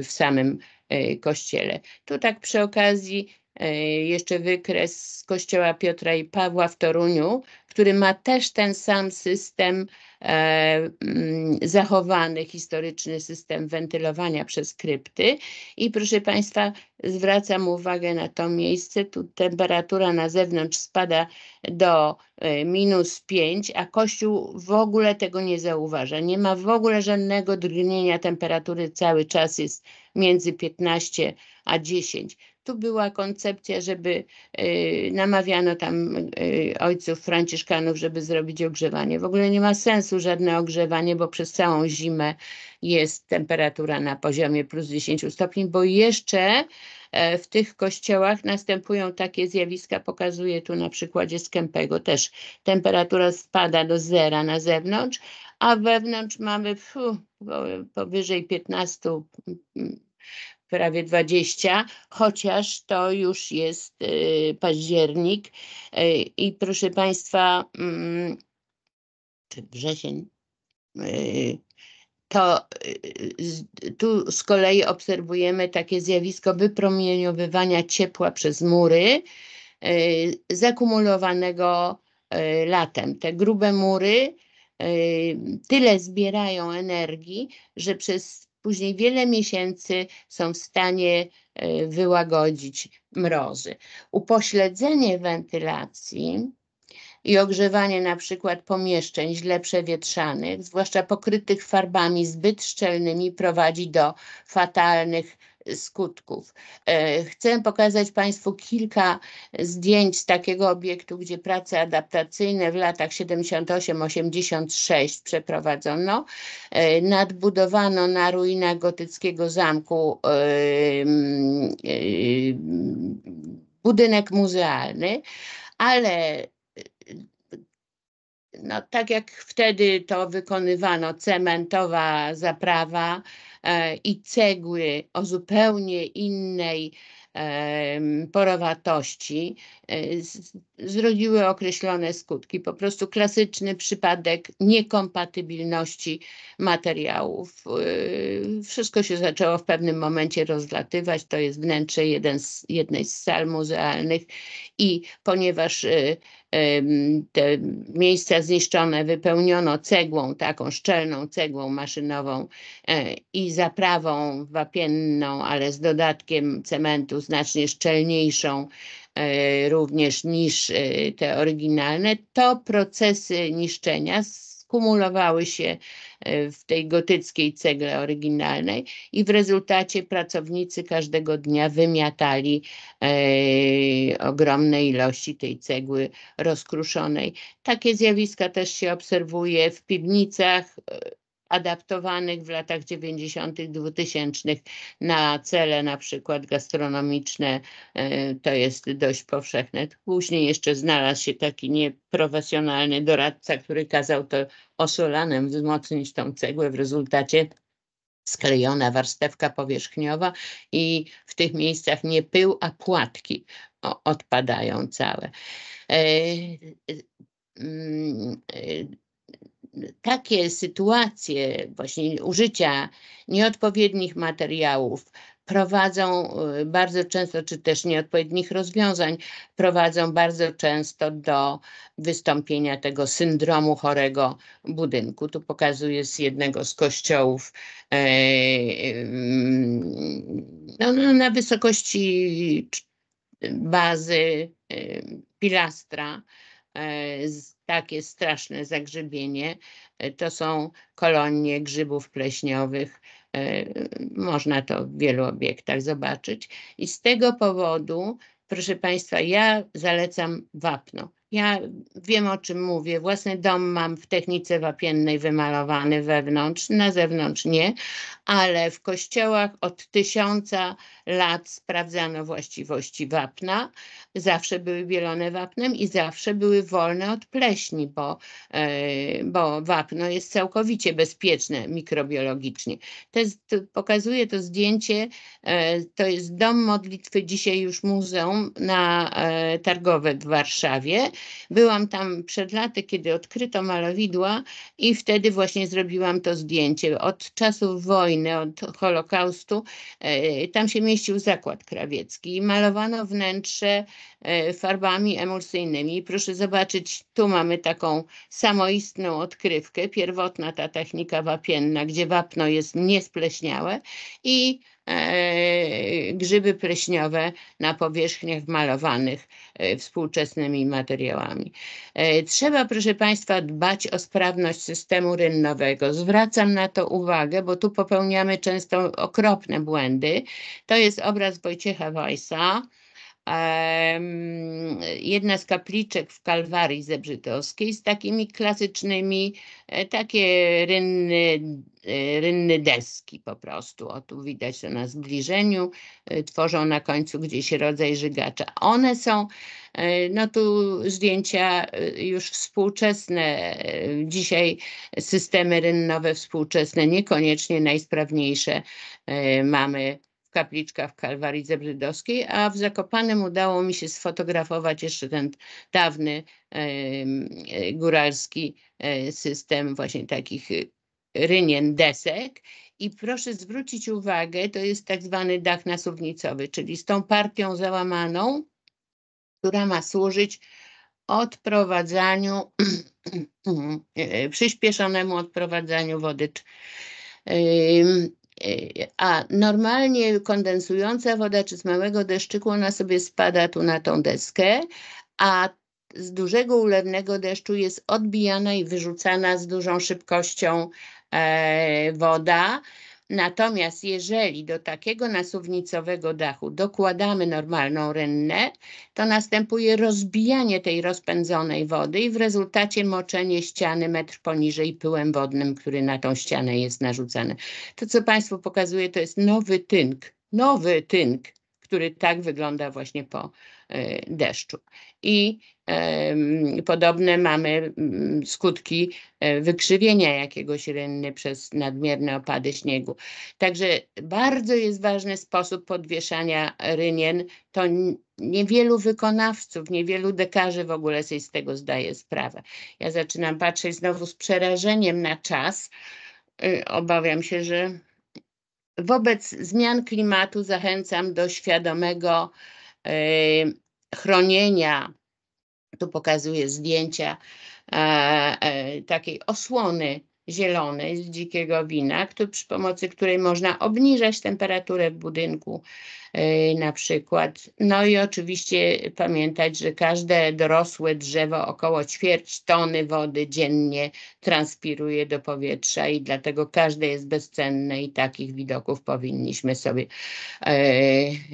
w samym e, kościele. Tu tak przy okazji E, jeszcze wykres kościoła Piotra i Pawła w Toruniu, który ma też ten sam system e, mm, zachowany, historyczny system wentylowania przez krypty. I proszę Państwa, zwracam uwagę na to miejsce. Tu temperatura na zewnątrz spada do e, minus 5, a Kościół w ogóle tego nie zauważa. Nie ma w ogóle żadnego drgnienia temperatury, cały czas jest między 15 a 10. Tu była koncepcja, żeby y, namawiano tam y, ojców franciszkanów, żeby zrobić ogrzewanie. W ogóle nie ma sensu żadne ogrzewanie, bo przez całą zimę jest temperatura na poziomie plus 10 stopni, bo jeszcze e, w tych kościołach następują takie zjawiska, pokazuję tu na przykładzie Skępego też. Temperatura spada do zera na zewnątrz, a wewnątrz mamy fuh, powyżej 15 prawie 20, chociaż to już jest y, październik y, i proszę Państwa, mm, czy wrzesień, y, to tu z kolei obserwujemy takie zjawisko wypromieniowywania ciepła przez mury zakumulowanego latem. Te grube mury tyle zbierają energii, że przez później wiele miesięcy są w stanie e, wyłagodzić mrozy. Upośledzenie wentylacji i ogrzewanie na przykład pomieszczeń źle przewietrzanych, zwłaszcza pokrytych farbami zbyt szczelnymi, prowadzi do fatalnych skutków. E, chcę pokazać Państwu kilka zdjęć z takiego obiektu, gdzie prace adaptacyjne w latach 78-86 przeprowadzono. E, nadbudowano na ruinach gotyckiego zamku e, budynek muzealny, ale no, tak jak wtedy to wykonywano, cementowa zaprawa, E, i cegły o zupełnie innej porowatości e, zrodziły określone skutki. Po prostu klasyczny przypadek niekompatybilności materiałów. E, wszystko się zaczęło w pewnym momencie rozlatywać. To jest wnętrze jeden z, jednej z sal muzealnych i ponieważ te miejsca zniszczone wypełniono cegłą, taką szczelną cegłą maszynową e, i zaprawą wapienną, ale z dodatkiem cementu znacznie szczelniejszą e, również niż e, te oryginalne. To procesy niszczenia kumulowały się e, w tej gotyckiej cegle oryginalnej i w rezultacie pracownicy każdego dnia wymiatali e, ogromne ilości tej cegły rozkruszonej. Takie zjawiska też się obserwuje w piwnicach e, adaptowanych w latach 90., 2000 na cele na przykład gastronomiczne. E, to jest dość powszechne. Później jeszcze znalazł się taki nieprofesjonalny doradca, który kazał to osolanem wzmocnić tą cegłę. W rezultacie sklejona warstewka powierzchniowa i w tych miejscach nie pył, a płatki odpadają całe. E, e, mm, takie sytuacje właśnie użycia nieodpowiednich materiałów prowadzą y, bardzo często, czy też nieodpowiednich rozwiązań, prowadzą bardzo często do wystąpienia tego syndromu chorego budynku. Tu pokazuję z jednego z kościołów e, y, no, no, na wysokości bazy y, pilastra E, takie straszne zagrzebienie e, to są kolonie grzybów pleśniowych. E, można to w wielu obiektach zobaczyć. I z tego powodu, proszę Państwa, ja zalecam wapno. Ja wiem o czym mówię. Własny dom mam w technice wapiennej wymalowany wewnątrz, na zewnątrz nie, ale w kościołach od tysiąca lat sprawdzano właściwości wapna. Zawsze były bielone wapnem i zawsze były wolne od pleśni, bo, e, bo wapno jest całkowicie bezpieczne mikrobiologicznie. To jest, pokazuje to zdjęcie, e, to jest dom modlitwy, dzisiaj już muzeum na e, Targowe w Warszawie. Byłam tam przed laty, kiedy odkryto malowidła i wtedy właśnie zrobiłam to zdjęcie. Od czasów wojny, od Holokaustu, tam się mieści mieścił zakład krawiecki. Malowano wnętrze e, farbami emulsyjnymi. Proszę zobaczyć, tu mamy taką samoistną odkrywkę, pierwotna ta technika wapienna, gdzie wapno jest niespleśniałe i E, grzyby pleśniowe na powierzchniach malowanych e, współczesnymi materiałami. E, trzeba, proszę Państwa, dbać o sprawność systemu rynnowego. Zwracam na to uwagę, bo tu popełniamy często okropne błędy. To jest obraz Wojciecha Wojsa jedna z kapliczek w Kalwarii Zebrzytowskiej z takimi klasycznymi, e, takie rynny, e, rynny deski po prostu. O tu widać to na zbliżeniu, e, tworzą na końcu gdzieś rodzaj żygacza. One są, no tu zdjęcia już współczesne, dzisiaj systemy rynnowe współczesne, niekoniecznie najsprawniejsze mamy kapliczka w Kalwarii Brzydowskiej, a w Zakopanem udało mi się sfotografować jeszcze ten dawny góralski e, system właśnie takich e, rynien desek i proszę zwrócić uwagę, to jest tak zwany dach nasuwnicowy, czyli z tą partią załamaną, która ma służyć odprowadzaniu, e, przyspieszonemu odprowadzaniu wody E, a normalnie kondensująca woda czy z małego deszczyku, ona sobie spada tu na tą deskę, a z dużego ulewnego deszczu jest odbijana i wyrzucana z dużą szybkością e, woda. Natomiast jeżeli do takiego nasuwnicowego dachu dokładamy normalną rynnę, to następuje rozbijanie tej rozpędzonej wody i w rezultacie moczenie ściany metr poniżej pyłem wodnym, który na tą ścianę jest narzucany. To, co Państwu pokazuję, to jest nowy tynk, nowy tynk, który tak wygląda właśnie po E, deszczu. I podobne mamy mm, skutki e, wykrzywienia jakiegoś rynny przez nadmierne opady śniegu. Także bardzo jest ważny sposób podwieszania rynien. To niewielu wykonawców, niewielu dekarzy w ogóle sobie z tego zdaje sprawę. Ja zaczynam patrzeć znowu z przerażeniem na czas. E, obawiam się, że wobec zmian klimatu zachęcam do świadomego Y, chronienia, tu pokazuję zdjęcia e, e, takiej osłony zielonej z dzikiego wina, który, przy pomocy której można obniżać temperaturę w budynku yy, na przykład. No i oczywiście pamiętać, że każde dorosłe drzewo około ćwierć tony wody dziennie transpiruje do powietrza i dlatego każde jest bezcenne i takich widoków powinniśmy sobie yy,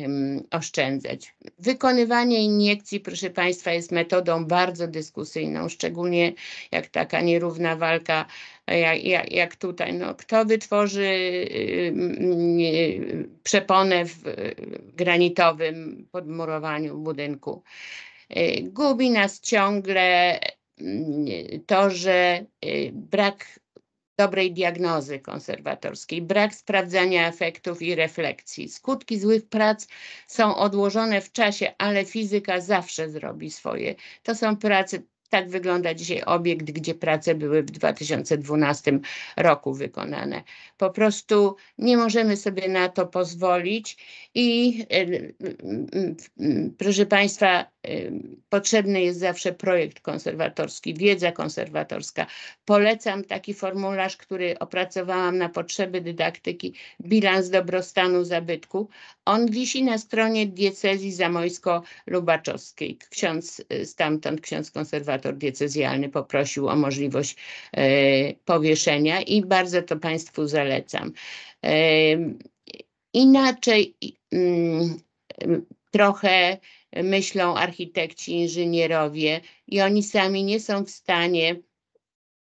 mm, oszczędzać. Wykonywanie iniekcji, proszę Państwa, jest metodą bardzo dyskusyjną, szczególnie jak taka nierówna walka jak, jak tutaj. No, kto wytworzy y, y, y, przeponę w granitowym podmurowaniu budynku? Gubi nas ciągle to, że brak dobrej diagnozy konserwatorskiej, brak sprawdzania efektów i refleksji. Skutki złych prac są odłożone w czasie, ale fizyka zawsze zrobi swoje. To są prace tak wygląda dzisiaj obiekt, gdzie prace były w 2012 roku wykonane. Po prostu nie możemy sobie na to pozwolić i y, y, y, proszę Państwa, potrzebny jest zawsze projekt konserwatorski, wiedza konserwatorska. Polecam taki formularz, który opracowałam na potrzeby dydaktyki, bilans dobrostanu zabytku. On wisi na stronie diecezji zamojsko-lubaczowskiej. Ksiądz stamtąd, ksiądz konserwator diecezjalny poprosił o możliwość powieszenia i bardzo to Państwu zalecam. Inaczej mm, trochę myślą architekci, inżynierowie i oni sami nie są w stanie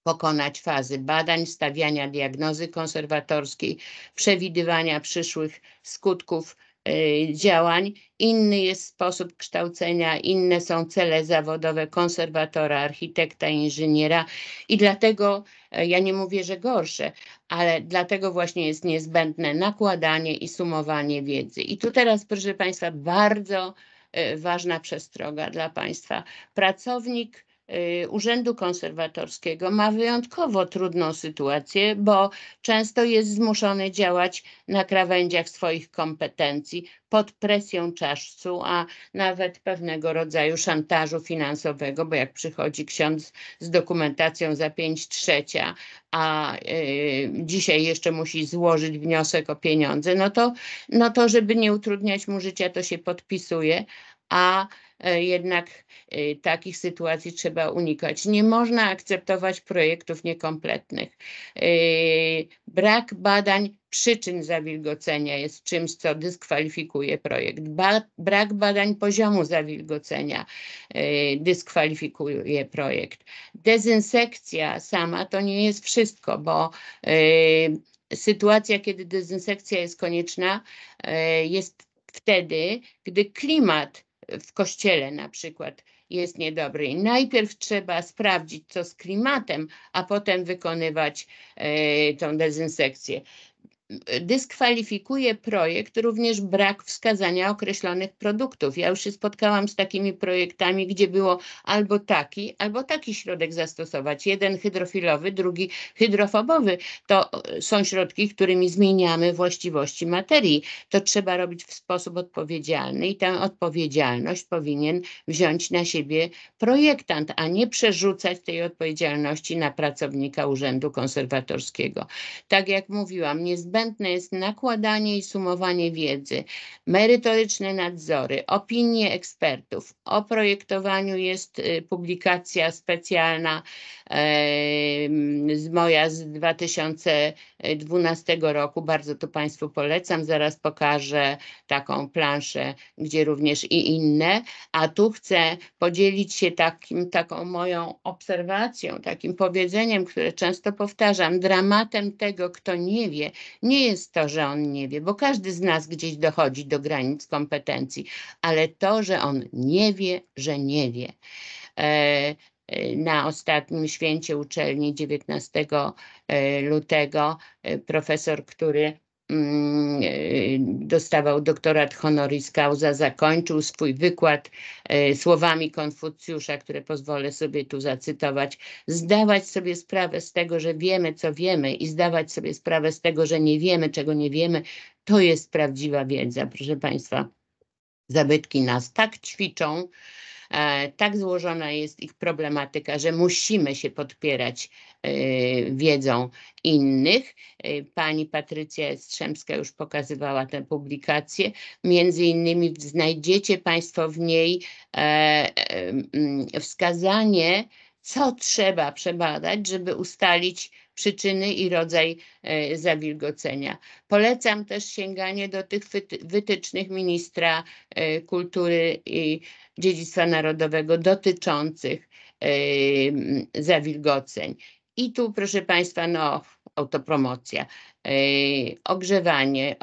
pokonać fazy badań, stawiania diagnozy konserwatorskiej, przewidywania przyszłych skutków Y, działań, inny jest sposób kształcenia, inne są cele zawodowe konserwatora, architekta, inżyniera i dlatego e, ja nie mówię, że gorsze, ale dlatego właśnie jest niezbędne nakładanie i sumowanie wiedzy. I tu teraz, proszę Państwa, bardzo e, ważna przestroga dla Państwa. Pracownik Y, Urzędu Konserwatorskiego ma wyjątkowo trudną sytuację, bo często jest zmuszony działać na krawędziach swoich kompetencji pod presją czasu, a nawet pewnego rodzaju szantażu finansowego, bo jak przychodzi ksiądz z dokumentacją za 5 trzecia, a y, dzisiaj jeszcze musi złożyć wniosek o pieniądze, no to, no to żeby nie utrudniać mu życia, to się podpisuje, a E, jednak e, takich sytuacji trzeba unikać. Nie można akceptować projektów niekompletnych. E, brak badań przyczyn zawilgocenia jest czymś, co dyskwalifikuje projekt. Ba brak badań poziomu zawilgocenia dyskwalifikuje projekt. Dezynsekcja sama to nie jest wszystko, bo sytuacja, kiedy dezynsekcja jest konieczna, jest wtedy, gdy klimat w kościele na przykład jest niedobry. najpierw trzeba sprawdzić, co z klimatem, a potem wykonywać y, tą dezynsekcję dyskwalifikuje projekt również brak wskazania określonych produktów. Ja już się spotkałam z takimi projektami, gdzie było albo taki, albo taki środek zastosować. Jeden hydrofilowy, drugi hydrofobowy. To e, są środki, którymi zmieniamy właściwości materii. To trzeba robić w sposób odpowiedzialny i tę odpowiedzialność powinien wziąć na siebie projektant, a nie przerzucać tej odpowiedzialności na pracownika Urzędu Konserwatorskiego. Tak jak mówiłam, niezbędne niezbędne jest nakładanie i sumowanie wiedzy, merytoryczne nadzory, opinie ekspertów. O projektowaniu jest y, publikacja specjalna z moja z 2012 roku. Bardzo to Państwu polecam. Zaraz pokażę taką planszę, gdzie również i inne. A tu chcę podzielić się takim, taką moją obserwacją, takim powiedzeniem, które często powtarzam. Dramatem tego, kto nie wie, nie jest to, że on nie wie, bo każdy z nas gdzieś dochodzi do granic kompetencji, ale to, że on nie wie, że nie wie. E, e, na ostatnim święcie uczelni 19 e, lutego profesor, który Mm, e, dostawał doktorat honoris causa, zakończył swój wykład e, słowami Konfucjusza, które pozwolę sobie tu zacytować, zdawać sobie sprawę z tego, że wiemy, co wiemy i zdawać sobie sprawę z tego, że nie wiemy, czego nie wiemy, to jest prawdziwa wiedza. Proszę Państwa, zabytki nas tak ćwiczą, E, tak złożona jest ich problematyka, że musimy się podpierać e, wiedzą innych. E, pani Patrycja Jastrzębska już pokazywała tę publikację. Między innymi znajdziecie Państwo w niej wskazanie, co trzeba przebadać, żeby ustalić, przyczyny i rodzaj e, zawilgocenia. Polecam też sięganie do tych wytycznych ministra e, kultury i dziedzictwa narodowego dotyczących e, zawilgoceń. I tu, proszę Państwa, no, autopromocja, yy, ogrzewanie.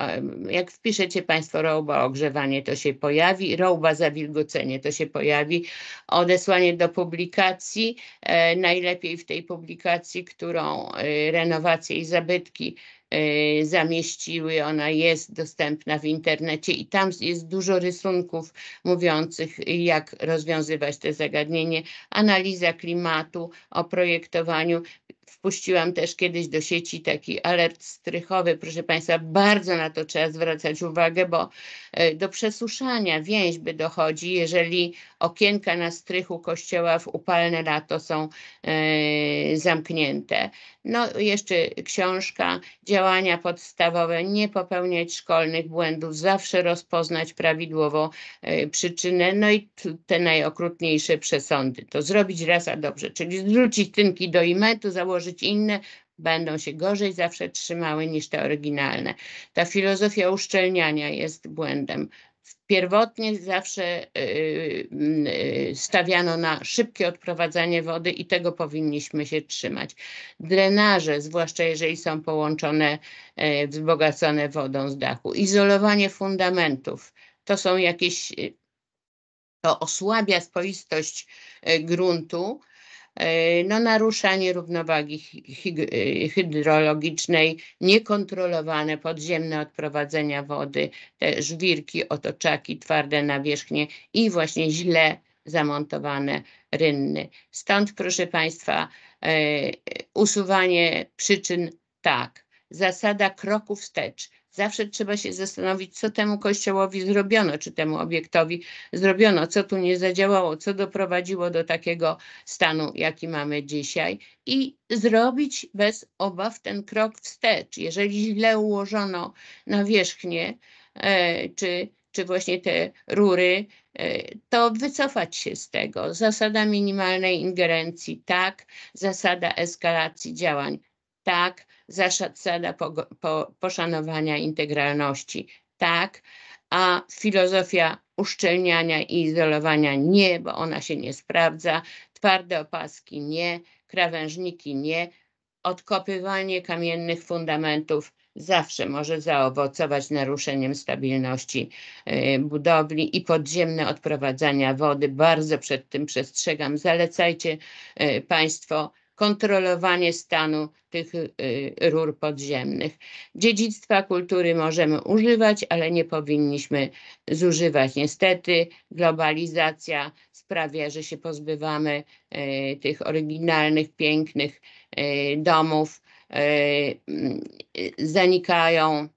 Jak wpiszecie Państwo rołba ogrzewanie, to się pojawi, rołba zawilgocenie, to się pojawi, odesłanie do publikacji, e, najlepiej w tej publikacji, którą e, renowacje i zabytki e, zamieściły. Ona jest dostępna w internecie i tam jest dużo rysunków mówiących, jak rozwiązywać te zagadnienie. Analiza klimatu, o projektowaniu. Wpuściłam też kiedyś do sieci taki alert strychowy. Proszę Państwa, bardzo na to trzeba zwracać uwagę, bo e, do przesuszania więźby dochodzi, jeżeli okienka na strychu kościoła w upalne lato są e, zamknięte. No jeszcze książka, działania podstawowe, nie popełniać szkolnych błędów, zawsze rozpoznać prawidłowo e, przyczynę, no i te najokrutniejsze przesądy. To zrobić raz a dobrze, czyli zwrócić tynki do imetu, założyć założyć inne, będą się gorzej zawsze trzymały niż te oryginalne. Ta filozofia uszczelniania jest błędem. Pierwotnie zawsze y, y, y, stawiano na szybkie odprowadzanie wody i tego powinniśmy się trzymać. Drenaże, zwłaszcza jeżeli są połączone, e, wzbogacone wodą z dachu, izolowanie fundamentów. To są jakieś to osłabia spoistość e, gruntu, E, no, naruszanie równowagi e, hydrologicznej, niekontrolowane podziemne odprowadzenia wody, te żwirki, otoczaki, twarde nawierzchnie i właśnie źle zamontowane rynny. Stąd, proszę Państwa, e, usuwanie przyczyn tak. Zasada kroku wstecz Zawsze trzeba się zastanowić, co temu kościołowi zrobiono, czy temu obiektowi zrobiono, co tu nie zadziałało, co doprowadziło do takiego stanu, jaki mamy dzisiaj, i zrobić bez obaw ten krok wstecz. Jeżeli źle ułożono nawierzchnię, e, czy czy właśnie te rury, e, to wycofać się z tego. Zasada minimalnej ingerencji, tak, zasada eskalacji działań, tak, zasada po, po, poszanowania integralności, tak, a filozofia uszczelniania i izolowania nie, bo ona się nie sprawdza, twarde opaski nie, krawężniki nie, odkopywanie kamiennych fundamentów zawsze może zaowocować naruszeniem stabilności y, budowli i podziemne odprowadzania wody. Bardzo przed tym przestrzegam. Zalecajcie y, Państwo kontrolowanie stanu tych y, rur podziemnych. Dziedzictwa kultury możemy używać, ale nie powinniśmy zużywać. Niestety globalizacja sprawia, że się pozbywamy y, tych oryginalnych, pięknych y, domów. Zanikają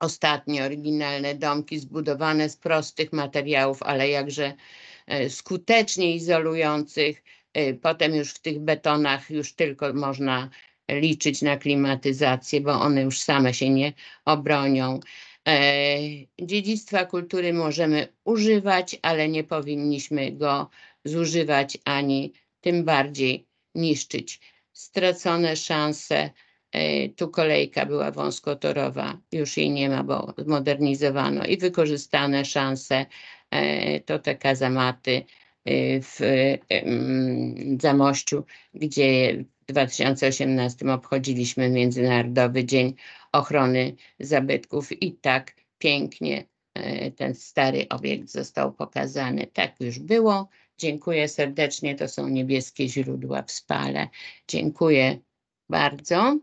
ostatnie oryginalne domki zbudowane z prostych materiałów, ale jakże skutecznie izolujących Y, potem już w tych betonach już tylko można liczyć na klimatyzację, bo one już same się nie obronią. E, dziedzictwa kultury możemy używać, ale nie powinniśmy go zużywać ani tym bardziej niszczyć. Stracone szanse. E, tu kolejka była wąskotorowa, już jej nie ma, bo modernizowano i wykorzystane szanse e, to te kazamaty Y, w Zamościu, gdzie w 2018 obchodziliśmy Międzynarodowy Dzień Ochrony Zabytków i tak pięknie e, ten stary obiekt został pokazany. Tak już było. Dziękuję serdecznie. To są niebieskie źródła w spale. Dziękuję bardzo.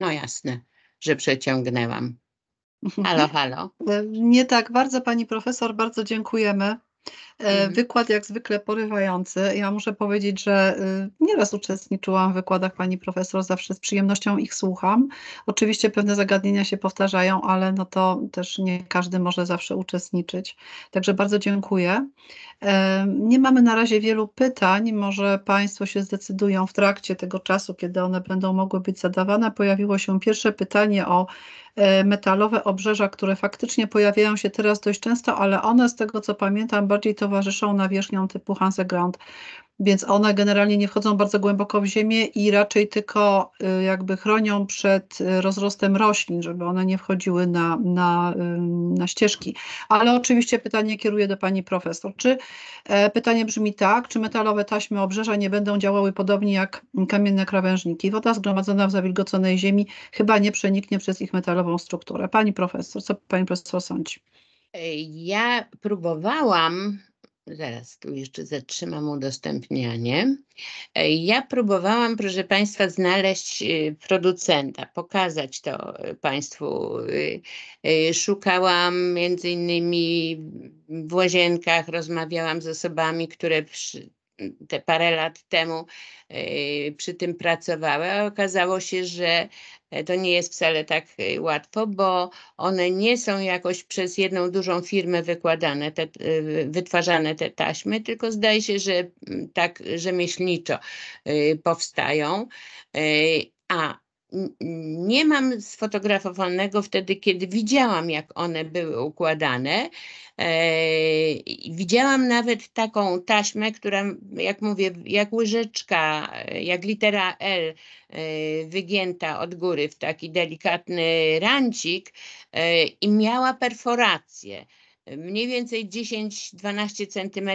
No jasne, że przeciągnęłam. Halo, halo. Nie tak bardzo, pani profesor, bardzo dziękujemy. E, mhm. Wykład jak zwykle porywający. Ja muszę powiedzieć, że y, nieraz uczestniczyłam w wykładach pani profesor, zawsze z przyjemnością ich słucham. Oczywiście pewne zagadnienia się powtarzają, ale no to też nie każdy może zawsze uczestniczyć. Także bardzo dziękuję. E, nie mamy na razie wielu pytań, może Państwo się zdecydują w trakcie tego czasu, kiedy one będą mogły być zadawane. Pojawiło się pierwsze pytanie o e, metalowe obrzeża, które faktycznie pojawiają się teraz dość często, ale one z tego co pamiętam bardziej towarzyszą nawierzchniom typu ground, więc one generalnie nie wchodzą bardzo głęboko w ziemię i raczej tylko y, jakby chronią przed y, rozrostem roślin, żeby one nie wchodziły na, na, y, na ścieżki. Ale oczywiście pytanie kieruję do pani profesor. Czy e, pytanie brzmi tak, czy metalowe taśmy obrzeża nie będą działały podobnie jak kamienne krawężniki? Woda zgromadzona w zawilgoconej ziemi chyba nie przeniknie przez ich metalową strukturę. Pani profesor, co pani profesor sądzi? Ja próbowałam Zaraz tu jeszcze zatrzymam udostępnianie. E, ja próbowałam, proszę Państwa, znaleźć y, producenta, pokazać to y, Państwu. Y, szukałam między innymi w łazienkach, rozmawiałam z osobami, które te parę lat temu y, przy tym pracowały a okazało się, że e, to nie jest wcale tak y, łatwo, bo one nie są jakoś przez jedną dużą firmę wykładane, te, y, wytwarzane te taśmy, tylko zdaje się, że mm, tak rzemieślniczo powstają. A nie mam sfotografowanego wtedy, kiedy widziałam, jak one były układane. E, widziałam nawet taką taśmę, która, jak mówię, jak łyżeczka, jak litera L e, wygięta od góry w taki delikatny rancik e, i miała perforację mniej więcej 10-12 cm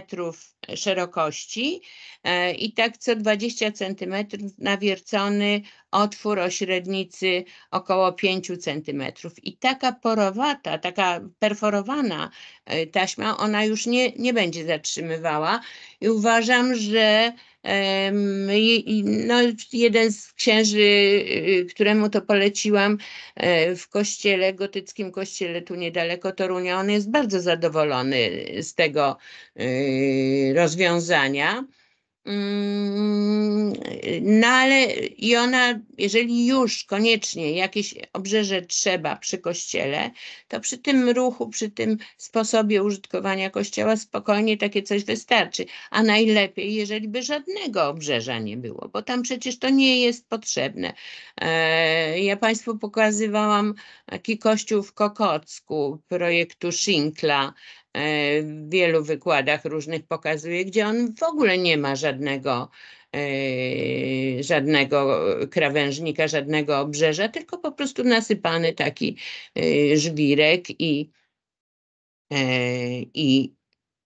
szerokości e, i tak co 20 cm nawiercony otwór o średnicy około 5 cm. I taka porowata, taka perforowana e, taśma, ona już nie, nie będzie zatrzymywała i uważam, że no, jeden z księży, y, y, któremu to poleciłam e, w kościele, gotyckim kościele tu niedaleko Torunia, on jest bardzo zadowolony z tego y, rozwiązania. Mm, no ale i ona, jeżeli już koniecznie jakieś obrzeże trzeba przy kościele, to przy tym ruchu, przy tym sposobie użytkowania kościoła spokojnie takie coś wystarczy. A najlepiej, jeżeli by żadnego obrzeża nie było, bo tam przecież to nie jest potrzebne. E, ja Państwu pokazywałam taki kościół w Kokocku projektu Szinkla, E, w wielu wykładach różnych pokazuje, gdzie on w ogóle nie ma żadnego, e, żadnego krawężnika, żadnego obrzeża, tylko po prostu nasypany taki e, żwirek i, i,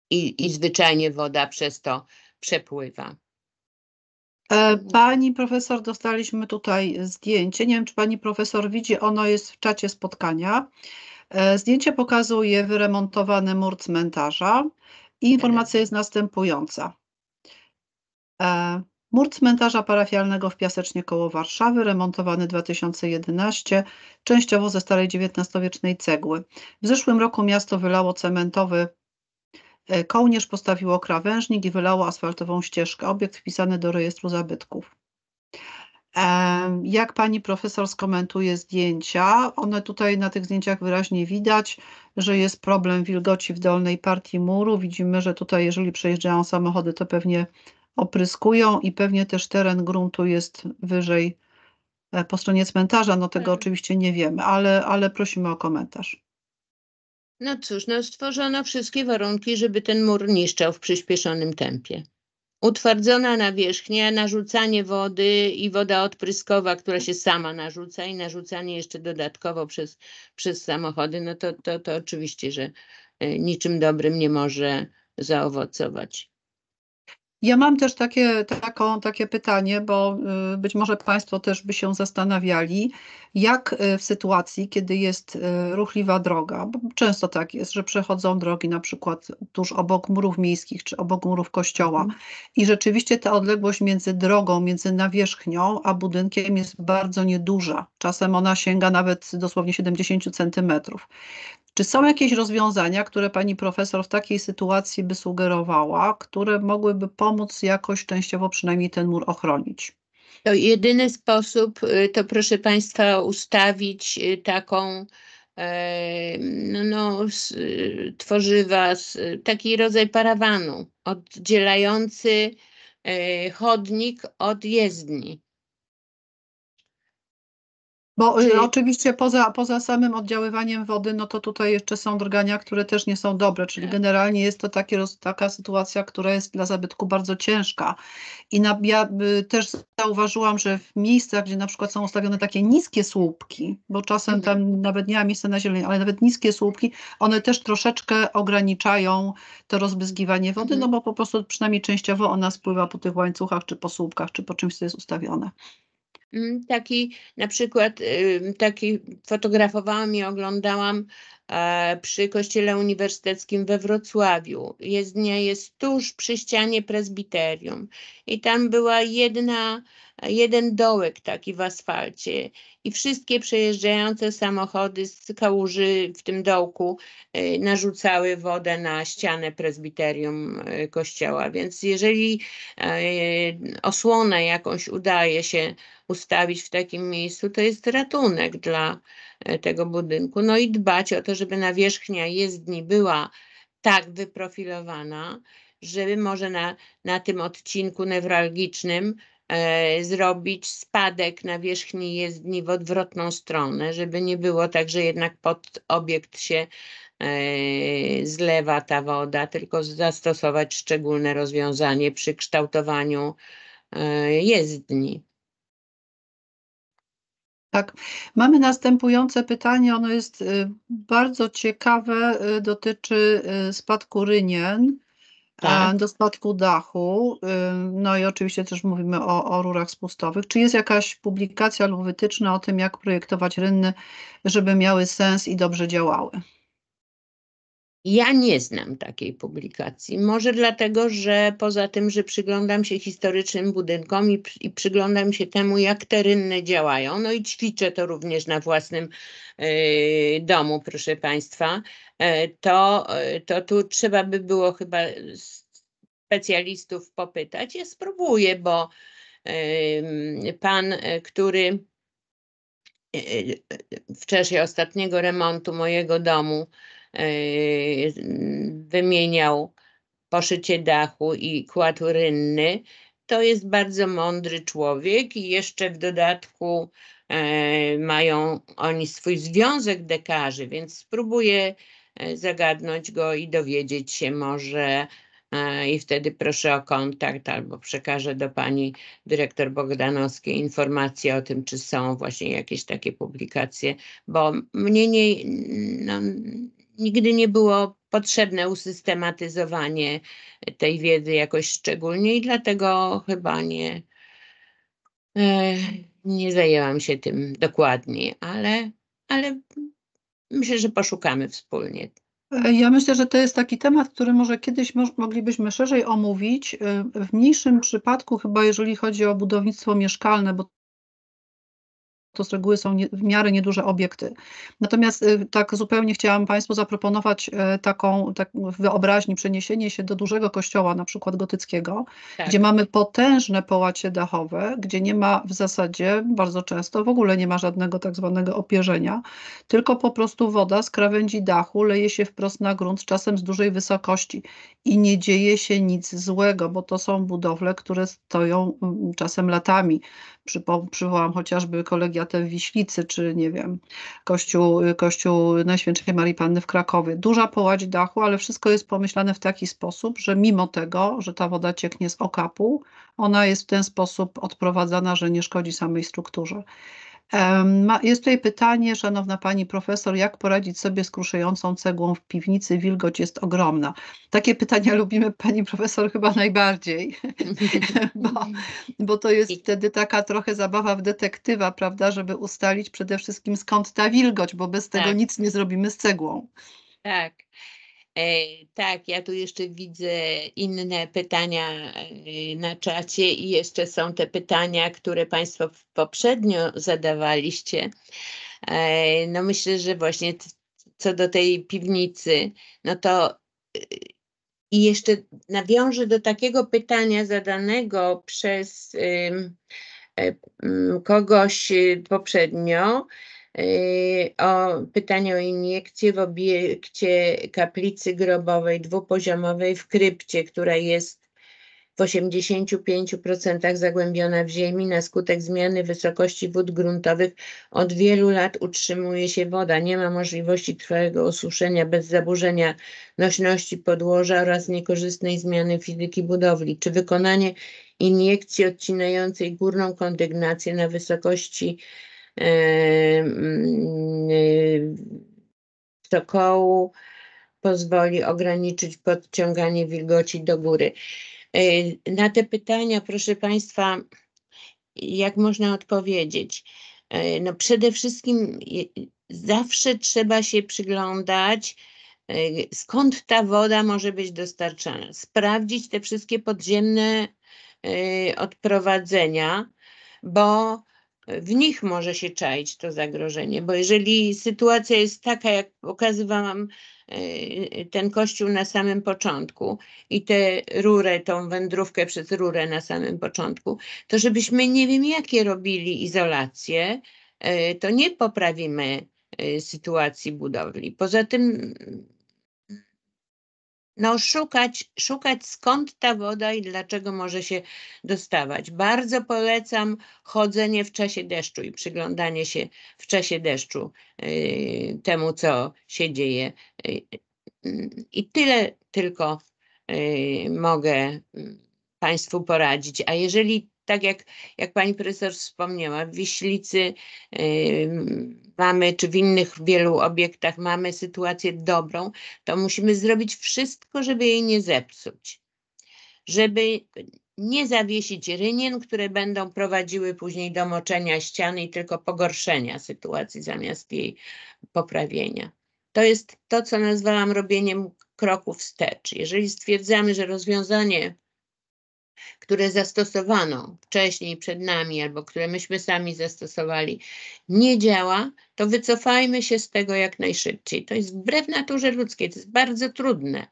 i, i zwyczajnie woda przez to przepływa. Pani profesor, dostaliśmy tutaj zdjęcie. Nie wiem, czy pani profesor widzi, ono jest w czacie spotkania. E, zdjęcie pokazuje wyremontowany mur cmentarza i informacja jest następująca. E, mur cmentarza parafialnego w Piasecznie koło Warszawy, remontowany 2011, częściowo ze starej XIX-wiecznej cegły. W zeszłym roku miasto wylało cementowy e, kołnierz, postawiło krawężnik i wylało asfaltową ścieżkę. Obiekt wpisany do rejestru zabytków. Jak pani profesor skomentuje zdjęcia? One tutaj na tych zdjęciach wyraźnie widać, że jest problem wilgoci w dolnej partii muru. Widzimy, że tutaj, jeżeli przejeżdżają samochody, to pewnie opryskują i pewnie też teren gruntu jest wyżej e, po stronie cmentarza. No tego tak. oczywiście nie wiemy, ale, ale prosimy o komentarz. No cóż, no stworzono wszystkie warunki, żeby ten mur niszczał w przyspieszonym tempie. Utwardzona nawierzchnia, narzucanie wody i woda odpryskowa, która się sama narzuca i narzucanie jeszcze dodatkowo przez, przez samochody, no to, to, to oczywiście, że e, niczym dobrym nie może zaowocować. Ja mam też takie, taką, takie pytanie, bo y, być może Państwo też by się zastanawiali, jak y, w sytuacji, kiedy jest y, ruchliwa droga, bo często tak jest, że przechodzą drogi na przykład tuż obok murów miejskich czy obok murów kościoła mhm. i rzeczywiście ta odległość między drogą, między nawierzchnią a budynkiem jest bardzo nieduża. Czasem ona sięga nawet dosłownie 70 centymetrów. Czy są jakieś rozwiązania, które pani profesor w takiej sytuacji by sugerowała, które mogłyby pomóc jakoś częściowo przynajmniej ten mur ochronić? To jedyny sposób y, to proszę Państwa ustawić y, taką e, no, no, z, y, tworzywa, z, taki rodzaj parawanu oddzielający e, chodnik od jezdni. Bo y, oczywiście poza, poza samym oddziaływaniem wody, no to tutaj jeszcze są drgania, które też nie są dobre, czyli generalnie jest to takie, taka sytuacja, która jest dla zabytku bardzo ciężka. I na, ja y, też zauważyłam, że w miejscach, gdzie na przykład są ustawione takie niskie słupki, bo czasem mhm. tam nawet nie ma miejsca na zieleń, ale nawet niskie słupki, one też troszeczkę ograniczają to rozbryzgiwanie wody, mhm. no bo po prostu przynajmniej częściowo ona spływa po tych łańcuchach, czy po słupkach, czy po czymś, co jest ustawione. Mm, taki na przykład, taki fotografowałam i oglądałam E, przy Kościele Uniwersyteckim we Wrocławiu. Jezdnia jest tuż przy ścianie prezbiterium i tam była jedna, jeden dołek taki w asfalcie i wszystkie przejeżdżające samochody z kałuży w tym dołku e, narzucały wodę na ścianę prezbiterium e, kościoła. Więc jeżeli osłonę jakąś udaje się ustawić w takim miejscu, to jest ratunek dla E, tego budynku. No i dbać o to, żeby nawierzchnia jezdni była tak wyprofilowana, żeby może na, na tym odcinku newralgicznym e, zrobić spadek nawierzchni jezdni w odwrotną stronę, żeby nie było tak, że jednak pod obiekt się e, zlewa ta woda, tylko zastosować szczególne rozwiązanie przy kształtowaniu e, jezdni. Tak. Mamy następujące pytanie. Ono jest y, bardzo ciekawe. Y, dotyczy y, spadku rynien tak. do spadku dachu. No i oczywiście też mówimy o, o rurach spustowych. Czy jest jakaś publikacja lub wytyczna o tym, jak projektować rynny, żeby miały sens i dobrze działały? Ja nie znam takiej publikacji. Może dlatego, że poza tym, że przyglądam się historycznym budynkom i, i przyglądam się temu, jak te rynne działają, no i ćwiczę to również na własnym yy, domu, proszę Państwa, e, to, e, to tu trzeba by było chyba specjalistów popytać. Ja spróbuję, bo yy, pan, e, który w czasie ostatniego remontu mojego domu, Y, wymieniał poszycie dachu i kładł rynny. To jest bardzo mądry człowiek i jeszcze w dodatku e, mają oni swój związek dekarzy, więc spróbuję e, zagadnąć go i dowiedzieć się może e, i wtedy proszę o kontakt albo przekażę do pani dyrektor Bogdanowskiej informacje o tym, czy są właśnie jakieś takie publikacje, bo mnie nie, no, nigdy nie było potrzebne usystematyzowanie tej wiedzy jakoś szczególnie i dlatego chyba nie, e, nie zajęłam się tym dokładnie, ale, ale myślę, że poszukamy wspólnie. Ja myślę, że to jest taki temat, który może kiedyś moglibyśmy szerzej omówić. E, w mniejszym przypadku, chyba jeżeli chodzi o budownictwo mieszkalne, bo to z reguły są nie, w miarę nieduże obiekty. Natomiast y, tak zupełnie chciałam Państwu zaproponować y, taką tak wyobraźni, przeniesienie się do dużego kościoła, na przykład gotyckiego, tak. gdzie mamy potężne połacie dachowe, gdzie nie ma w zasadzie bardzo często w ogóle nie ma żadnego tak zwanego opierzenia, tylko po prostu woda z krawędzi dachu leje się wprost na grunt, czasem z dużej wysokości i nie dzieje się nic złego, bo to są budowle, które stoją mm, czasem latami. Przywołam chociażby kolegiatę w Wiślicy, czy nie wiem, kościół, kościół Najświętszej Marii Panny w Krakowie. Duża połać dachu, ale wszystko jest pomyślane w taki sposób, że mimo tego, że ta woda cieknie z okapu, ona jest w ten sposób odprowadzana, że nie szkodzi samej strukturze. Jest tutaj pytanie, szanowna pani profesor, jak poradzić sobie z kruszającą cegłą w piwnicy? Wilgoć jest ogromna. Takie pytania lubimy pani profesor chyba najbardziej, bo, bo to jest wtedy taka trochę zabawa w detektywa, prawda, żeby ustalić przede wszystkim skąd ta wilgoć, bo bez tego tak. nic nie zrobimy z cegłą. Tak. E, tak, ja tu jeszcze widzę inne pytania e, na czacie i jeszcze są te pytania, które Państwo poprzednio zadawaliście. E, no myślę, że właśnie co do tej piwnicy, no to i jeszcze nawiążę do takiego pytania zadanego przez kogoś y, poprzednio, Y, o pytanie o iniekcję w obiekcie kaplicy grobowej dwupoziomowej w krypcie, która jest w 85% zagłębiona w ziemi na skutek zmiany wysokości wód gruntowych. Od wielu lat utrzymuje się woda. Nie ma możliwości trwałego osuszenia bez zaburzenia nośności podłoża oraz niekorzystnej zmiany fizyki budowli. Czy wykonanie iniekcji odcinającej górną kondygnację na wysokości sokołu yy, mm, yy, pozwoli ograniczyć podciąganie wilgoci do góry. Yy, na te pytania, proszę Państwa, jak można odpowiedzieć? No przede wszystkim zawsze trzeba się przyglądać, skąd ta woda może być dostarczana. Sprawdzić te wszystkie podziemne odprowadzenia, bo w nich może się czaić to zagrożenie, bo jeżeli sytuacja jest taka, jak pokazywałam e, ten kościół na samym początku i tę rurę, tą wędrówkę przez rurę na samym początku, to żebyśmy nie wiem jakie robili izolacje, e, to nie poprawimy e, sytuacji budowli. Poza tym no szukać, szukać skąd ta woda i dlaczego może się dostawać. Bardzo polecam chodzenie w czasie deszczu i przyglądanie się w czasie deszczu yy, temu, co się dzieje. Yy, I tyle tylko yy, mogę mm, Państwu poradzić. A jeżeli tak jak, jak pani profesor wspomniała, w Wiślicy y, mamy, czy w innych wielu obiektach mamy sytuację dobrą, to musimy zrobić wszystko, żeby jej nie zepsuć. Żeby nie zawiesić rynien, które będą prowadziły później do moczenia ściany i tylko pogorszenia sytuacji zamiast jej poprawienia. To jest to, co nazwałam robieniem kroku wstecz. Jeżeli stwierdzamy, że rozwiązanie które zastosowano wcześniej przed nami albo które myśmy sami zastosowali, nie działa, to wycofajmy się z tego jak najszybciej. To jest wbrew naturze ludzkiej, to jest bardzo trudne,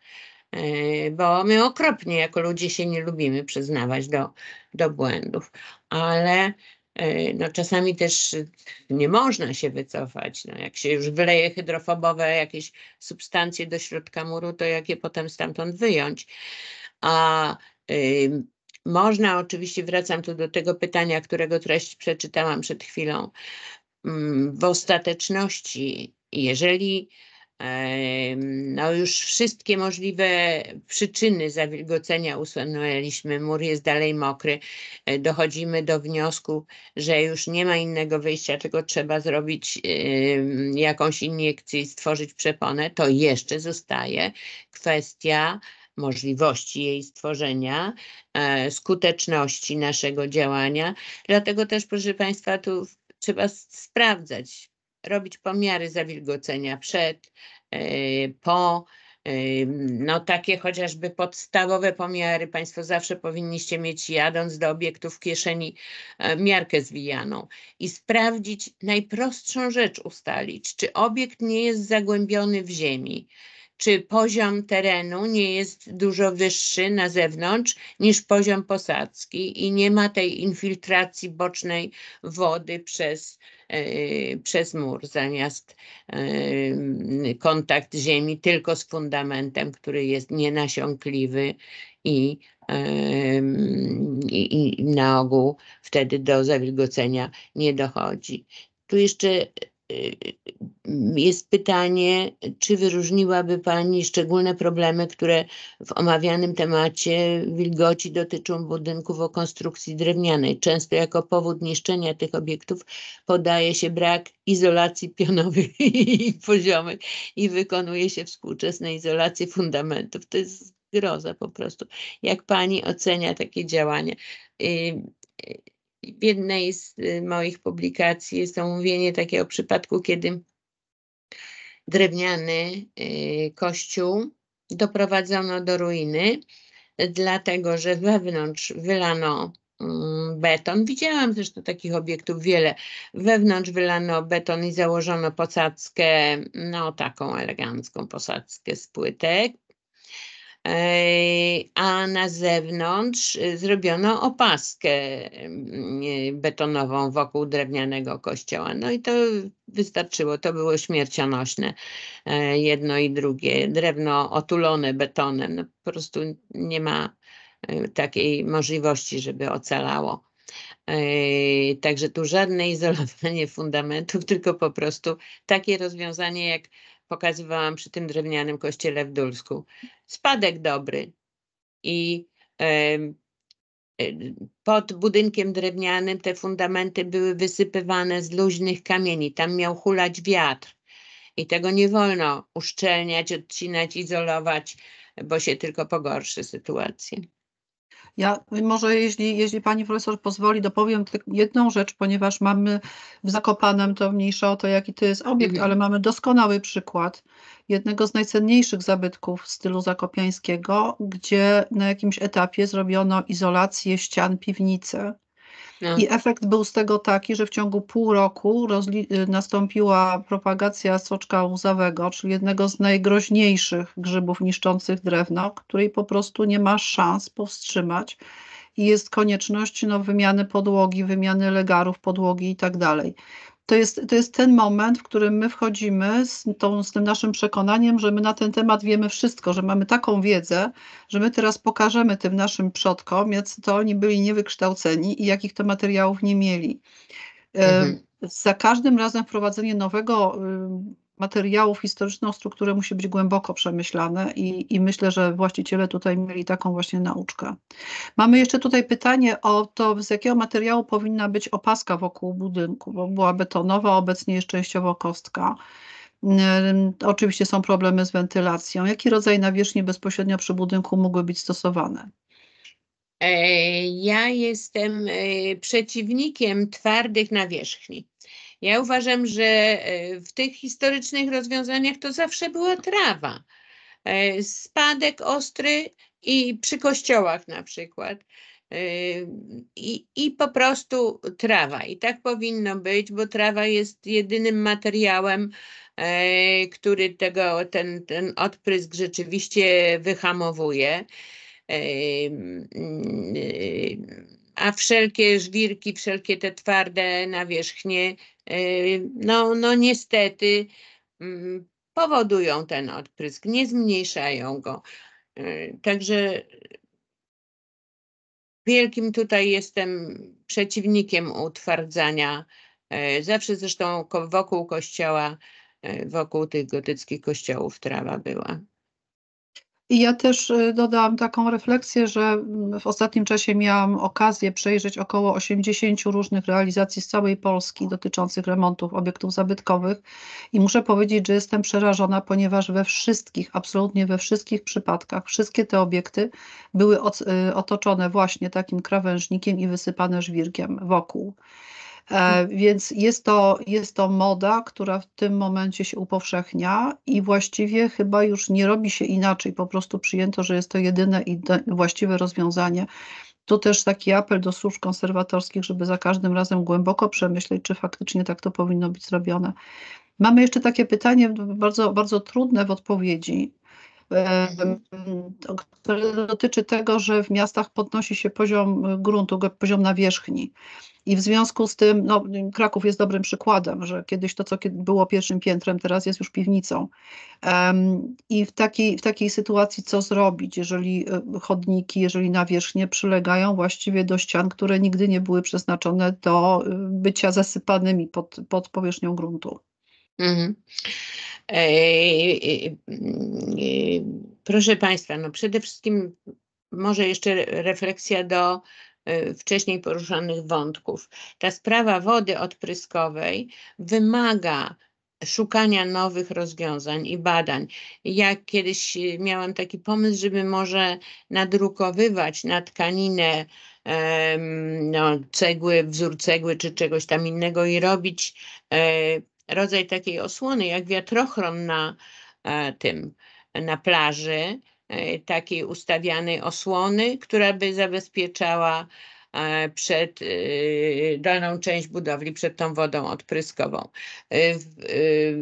e, bo my okropnie jako ludzie się nie lubimy przyznawać do, do błędów, ale e, no czasami też nie można się wycofać. No jak się już wyleje hydrofobowe jakieś substancje do środka muru, to jak je potem stamtąd wyjąć. A można oczywiście, wracam tu do tego pytania, którego treść przeczytałam przed chwilą. Mm, w ostateczności, jeżeli no już wszystkie możliwe przyczyny zawilgocenia usunęliśmy, mur jest dalej mokry, e, dochodzimy do wniosku, że już nie ma innego wyjścia, tylko trzeba zrobić jakąś iniekcję i stworzyć przeponę, to jeszcze zostaje kwestia możliwości jej stworzenia, e, skuteczności naszego działania. Dlatego też, proszę Państwa, tu trzeba sprawdzać, robić pomiary zawilgocenia przed, e, po, e, no takie chociażby podstawowe pomiary Państwo zawsze powinniście mieć jadąc do obiektu w kieszeni miarkę zwijaną i sprawdzić najprostszą rzecz ustalić, czy obiekt nie jest zagłębiony w ziemi, czy poziom terenu nie jest dużo wyższy na zewnątrz niż poziom posadzki i nie ma tej infiltracji bocznej wody przez, yy, przez mur zamiast yy, kontakt ziemi tylko z fundamentem, który jest nienasiąkliwy e, i, i na ogół wtedy do zawilgocenia nie dochodzi. Tu jeszcze Y, y, y, jest pytanie, czy wyróżniłaby Pani szczególne problemy, które w omawianym temacie wilgoci dotyczą budynków o konstrukcji drewnianej. Często jako powód niszczenia tych obiektów podaje się brak izolacji pionowej i poziomej i wykonuje się współczesne izolacje fundamentów. To jest groza po prostu. Jak Pani ocenia takie działania? w jednej z y, moich publikacji jest omówienie takiego przypadku, kiedy drewniany y, kościół doprowadzono do ruiny, dlatego że wewnątrz wylano mm, beton. Widziałam zresztą takich obiektów wiele. Wewnątrz wylano beton i założono posadzkę, no taką elegancką posadzkę z płytek a na zewnątrz y, zrobiono opaskę y, betonową wokół drewnianego kościoła. No i to wystarczyło, to było śmiercionośne, e, jedno i drugie. Drewno otulone betonem, no po prostu nie ma e, takiej możliwości, żeby ocalało. E, także tu żadne izolowanie fundamentów, tylko po prostu takie rozwiązanie jak pokazywałam przy tym drewnianym kościele w Dulsku. Spadek dobry i e, pod budynkiem drewnianym te fundamenty były wysypywane z luźnych kamieni. Tam miał hulać wiatr i tego nie wolno uszczelniać, odcinać, izolować, bo się tylko pogorszy sytuację. Ja może jeśli, jeśli pani profesor pozwoli, dopowiem jedną rzecz, ponieważ mamy w Zakopanem, to mniejsza o to, jaki to jest obiekt, mhm. ale mamy doskonały przykład jednego z najcenniejszych zabytków w stylu zakopiańskiego, gdzie na jakimś etapie zrobiono izolację ścian piwnicy no. I efekt był z tego taki, że w ciągu pół roku y, nastąpiła propagacja soczka łzawego, czyli jednego z najgroźniejszych grzybów niszczących drewno, której po prostu nie ma szans powstrzymać i jest konieczność no, wymiany podłogi, wymiany legarów podłogi i tak dalej to jest, to jest ten moment, w którym my wchodzimy z, tą, z tym naszym przekonaniem, że my na ten temat wiemy wszystko, że mamy taką wiedzę, że my teraz pokażemy tym naszym przodkom, jak to oni byli niewykształceni i jakich to materiałów nie mieli. E, mhm. Za każdym razem wprowadzenie nowego materiałów historyczną które musi być głęboko przemyślane i, i myślę, że właściciele tutaj mieli taką właśnie nauczkę. Mamy jeszcze tutaj pytanie o to, z jakiego materiału powinna być opaska wokół budynku, bo była betonowa, obecnie jest częściowo kostka. Oczywiście są problemy z wentylacją. Jaki rodzaj nawierzchni bezpośrednio przy budynku mógłby być stosowane? E, ja jestem e, przeciwnikiem twardych nawierzchni. Ja uważam, że e, w tych historycznych rozwiązaniach to zawsze była trawa. E, spadek ostry i przy kościołach na przykład. E, I, I po prostu trawa. I tak powinno być, bo trawa jest jedynym materiałem, który tego, ten, ten odprysk rzeczywiście wyhamowuje. A wszelkie żwirki, wszelkie te twarde nawierzchnie Yy, no, no niestety mm, powodują ten odprysk, nie zmniejszają go. Yy, także wielkim tutaj jestem przeciwnikiem utwardzania. Yy, zawsze zresztą wokół kościoła, wokół tych gotyckich kościołów trawa była. I ja też y, dodałam taką refleksję, że mm, w ostatnim czasie miałam okazję przejrzeć około 80 różnych realizacji z całej Polski dotyczących remontów obiektów zabytkowych i muszę powiedzieć, że jestem przerażona, ponieważ we wszystkich, absolutnie we wszystkich przypadkach, wszystkie te obiekty były y, otoczone właśnie takim krawężnikiem i wysypane żwirkiem wokół. E, więc jest to, jest to moda, która w tym momencie się upowszechnia i właściwie chyba już nie robi się inaczej. Po prostu przyjęto, że jest to jedyne i właściwe rozwiązanie. Tu też taki apel do służb konserwatorskich, żeby za każdym razem głęboko przemyśleć, czy faktycznie tak to powinno być zrobione. Mamy jeszcze takie pytanie bardzo, bardzo trudne w odpowiedzi, E, który dotyczy tego, że w miastach podnosi się poziom e, gruntu, poziom nawierzchni. I w związku z tym, no, Kraków jest dobrym przykładem, że kiedyś to, co było pierwszym piętrem, teraz jest już piwnicą. Um, I w takiej, w takiej sytuacji, co zrobić, jeżeli e, chodniki, jeżeli nawierzchnie przylegają właściwie do ścian, które nigdy nie były przeznaczone do bycia zasypanymi pod, pod powierzchnią gruntu? Eee, proszę Państwa, no przede wszystkim może jeszcze refleksja do wcześniej poruszonych wątków. Ta sprawa wody odpryskowej wymaga szukania nowych rozwiązań i badań. Ja kiedyś miałam taki pomysł, żeby może nadrukowywać na tkaninę no, cegły, wzór cegły czy czegoś tam innego i robić rodzaj takiej osłony, jak wiatrochron na e, tym, na plaży, e, takiej ustawianej osłony, która by zabezpieczała e, przed y, daną część budowli, przed tą wodą odpryskową. Y,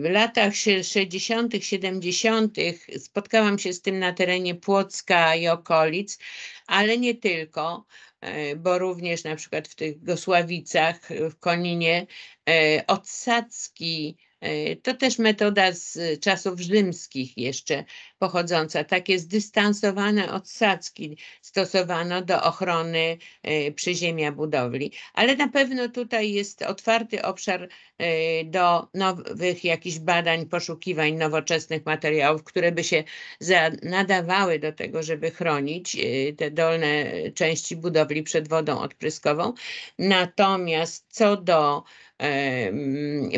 w latach 60., 70. spotkałam się z tym na terenie Płocka i okolic, ale nie tylko. E, bo również na przykład w tych Gosławicach, e, w Koninie e, odsadzki to też metoda z czasów rzymskich jeszcze pochodząca. Takie zdystansowane odsadzki stosowano do ochrony y, przyziemia budowli. Ale na pewno tutaj jest otwarty obszar y, do nowych jakichś badań, poszukiwań nowoczesnych materiałów, które by się nadawały do tego, żeby chronić y, te dolne części budowli przed wodą odpryskową. Natomiast co do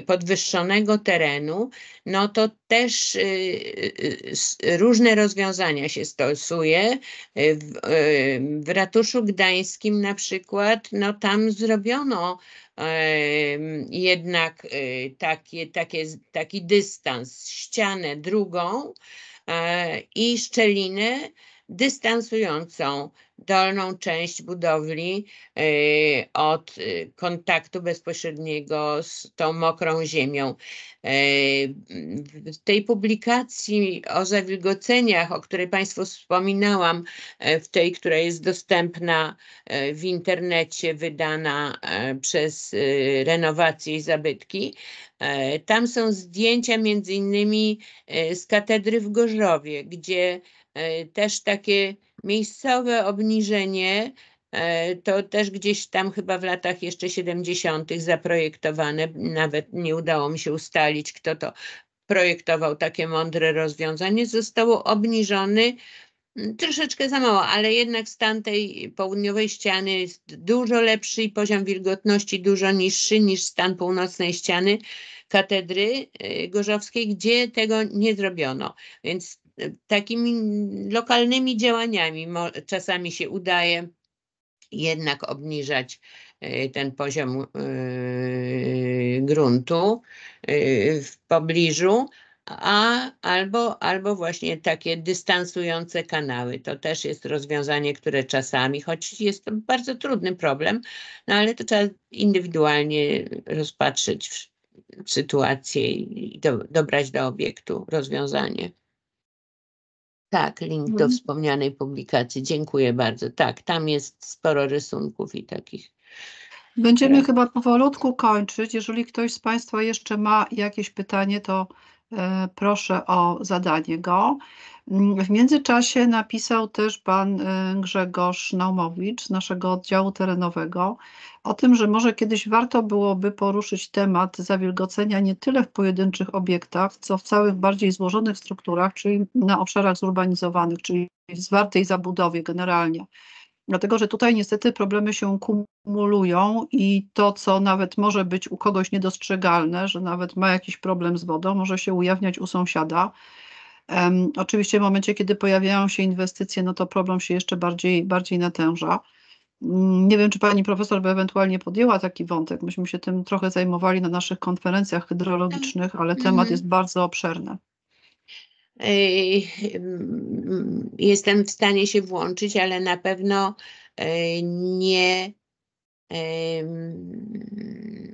podwyższonego terenu, no to też y, y, y, różne rozwiązania się stosuje. W, w ratuszu gdańskim na przykład, no tam zrobiono jednak takie, takie, taki dystans, ścianę drugą e, i szczelinę dystansującą dolną część budowli y, od y, kontaktu bezpośredniego z tą mokrą ziemią. Y, w tej publikacji o zawilgoceniach, o której Państwu wspominałam, w tej, która jest dostępna w internecie, wydana przez Renowacje i zabytki, tam są zdjęcia między innymi z katedry w Gorzowie, gdzie E, też takie miejscowe obniżenie, e, to też gdzieś tam chyba w latach jeszcze 70. zaprojektowane, nawet nie udało mi się ustalić, kto to projektował takie mądre rozwiązanie, zostało obniżony mm, troszeczkę za mało, ale jednak stan tej południowej ściany jest dużo lepszy i poziom wilgotności dużo niższy niż stan północnej ściany katedry e, gorzowskiej, gdzie tego nie zrobiono. Więc takimi lokalnymi działaniami czasami się udaje jednak obniżać e, ten poziom e, gruntu e, w pobliżu, a albo, albo właśnie takie dystansujące kanały. To też jest rozwiązanie, które czasami, choć jest to bardzo trudny problem, no ale to trzeba indywidualnie rozpatrzyć sytuację i dobrać do obiektu rozwiązanie. Tak, link do mhm. wspomnianej publikacji. Dziękuję bardzo. Tak, tam jest sporo rysunków i takich. Będziemy tak. chyba powolutku kończyć. Jeżeli ktoś z Państwa jeszcze ma jakieś pytanie, to e, proszę o zadanie go. W międzyczasie napisał też pan y, Grzegorz Naumowicz z naszego oddziału terenowego o tym, że może kiedyś warto byłoby poruszyć temat zawilgocenia nie tyle w pojedynczych obiektach, co w całych bardziej złożonych strukturach, czyli na obszarach zurbanizowanych, czyli w zwartej zabudowie generalnie. Dlatego, że tutaj niestety problemy się kumulują i to, co nawet może być u kogoś niedostrzegalne, że nawet ma jakiś problem z wodą, może się ujawniać u sąsiada. Um, oczywiście w momencie, kiedy pojawiają się inwestycje, no to problem się jeszcze bardziej, bardziej natęża. Um, nie wiem, czy pani profesor by ewentualnie podjęła taki wątek. Myśmy się tym trochę zajmowali na naszych konferencjach hydrologicznych, ale temat mm -hmm. jest bardzo obszerny. Mm, jestem w stanie się włączyć, ale na pewno e, nie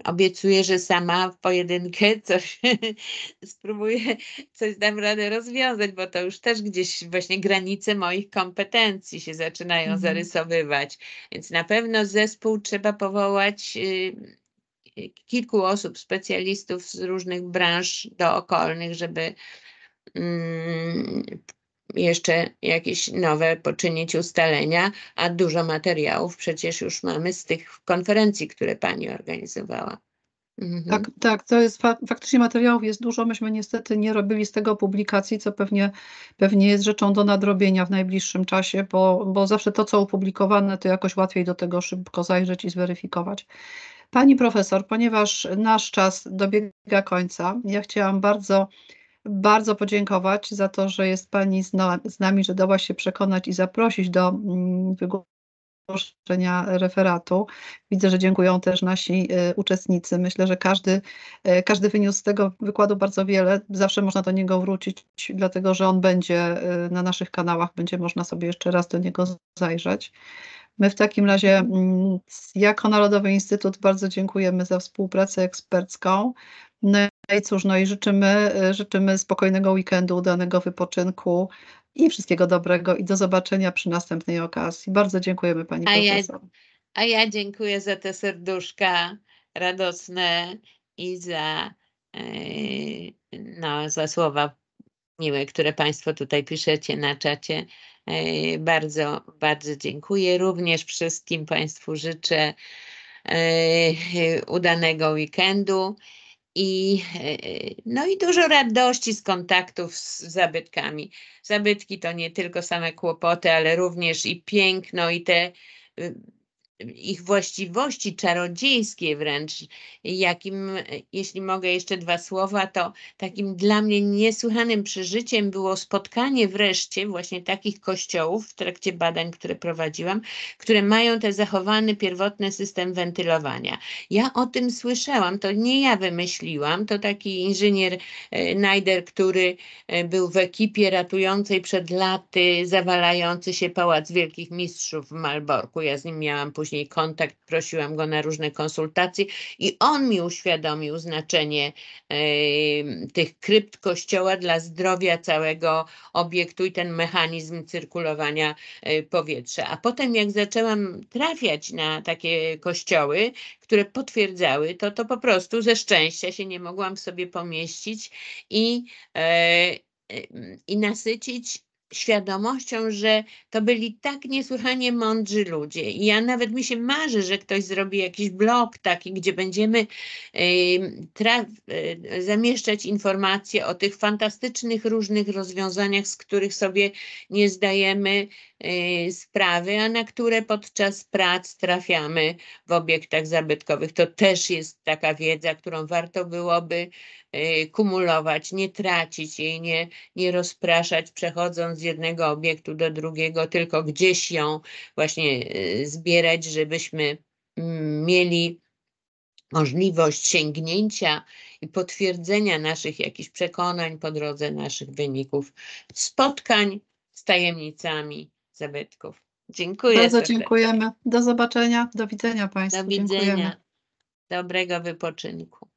obiecuję, że sama w pojedynkę coś spróbuję, coś dam radę rozwiązać, bo to już też gdzieś właśnie granice moich kompetencji się zaczynają mhm. zarysowywać. Więc na pewno zespół trzeba powołać y, kilku osób, specjalistów z różnych branż dookolnych, żeby mm, jeszcze jakieś nowe poczynić ustalenia, a dużo materiałów przecież już mamy z tych konferencji, które pani organizowała. Mhm. Tak, tak, to jest faktycznie materiałów jest dużo. Myśmy niestety nie robili z tego publikacji, co pewnie, pewnie jest rzeczą do nadrobienia w najbliższym czasie, bo, bo zawsze to, co opublikowane, to jakoś łatwiej do tego szybko zajrzeć i zweryfikować. Pani profesor, ponieważ nasz czas dobiega końca, ja chciałam bardzo bardzo podziękować za to, że jest Pani z, nami, że dała się przekonać i zaprosić do mm, wygłoszenia referatu. Widzę, że dziękują też nasi y, uczestnicy. Myślę, że każdy, y, każdy wyniósł z tego wykładu bardzo wiele. Zawsze można do niego wrócić, dlatego że on będzie y, na naszych kanałach, będzie można sobie jeszcze raz do niego zajrzeć. My w takim razie, mm, jako Narodowy Instytut, bardzo dziękujemy za współpracę ekspercką. No i cóż, no i życzymy, y, życzymy spokojnego weekendu, udanego wypoczynku i wszystkiego dobrego i do zobaczenia przy następnej okazji. Bardzo dziękujemy Pani a Profesor. Ja, a ja dziękuję za te serduszka radosne i za, yy, no, za słowa miłe, które Państwo tutaj piszecie na czacie. Yy, bardzo, bardzo dziękuję. Również wszystkim Państwu życzę yy, udanego weekendu. I, e, no i dużo radości z kontaktów z zabytkami. Zabytki to nie tylko same kłopoty, ale również i piękno, i te y, ich właściwości czarodziejskie wręcz, jakim, jeśli mogę jeszcze dwa słowa, to takim dla mnie niesłychanym przeżyciem było spotkanie wreszcie właśnie takich kościołów w trakcie badań, które prowadziłam, które mają ten zachowany pierwotny system wentylowania. Ja o tym słyszałam, to nie ja wymyśliłam, to taki inżynier e, Najder, który e, był w ekipie ratującej przed laty zawalający się Pałac Wielkich Mistrzów w Malborku. Ja z nim miałam później później kontakt, prosiłam go na różne konsultacje i on mi uświadomił znaczenie tych krypt kościoła dla zdrowia całego obiektu i ten mechanizm cyrkulowania e, powietrza. A potem jak zaczęłam trafiać na takie kościoły, które potwierdzały to, to po prostu ze szczęścia się nie mogłam w sobie pomieścić i, e, e, i nasycić świadomością, że to byli tak niesłychanie mądrzy ludzie. I ja nawet mi się marzy, że ktoś zrobi jakiś blog taki, gdzie będziemy y, zamieszczać informacje o tych fantastycznych różnych rozwiązaniach, z których sobie nie zdajemy Y, sprawy, a na które podczas prac trafiamy w obiektach zabytkowych. To też jest taka wiedza, którą warto byłoby y, kumulować, nie tracić jej, nie, nie rozpraszać, przechodząc z jednego obiektu do drugiego, tylko gdzieś ją właśnie y, zbierać, żebyśmy mm, mieli możliwość sięgnięcia i potwierdzenia naszych jakichś przekonań po drodze naszych wyników spotkań z tajemnicami zabytków. Dziękuję. Bardzo dziękujemy. Do zobaczenia. Do widzenia Państwu. Do widzenia. Dziękujemy. Dobrego wypoczynku.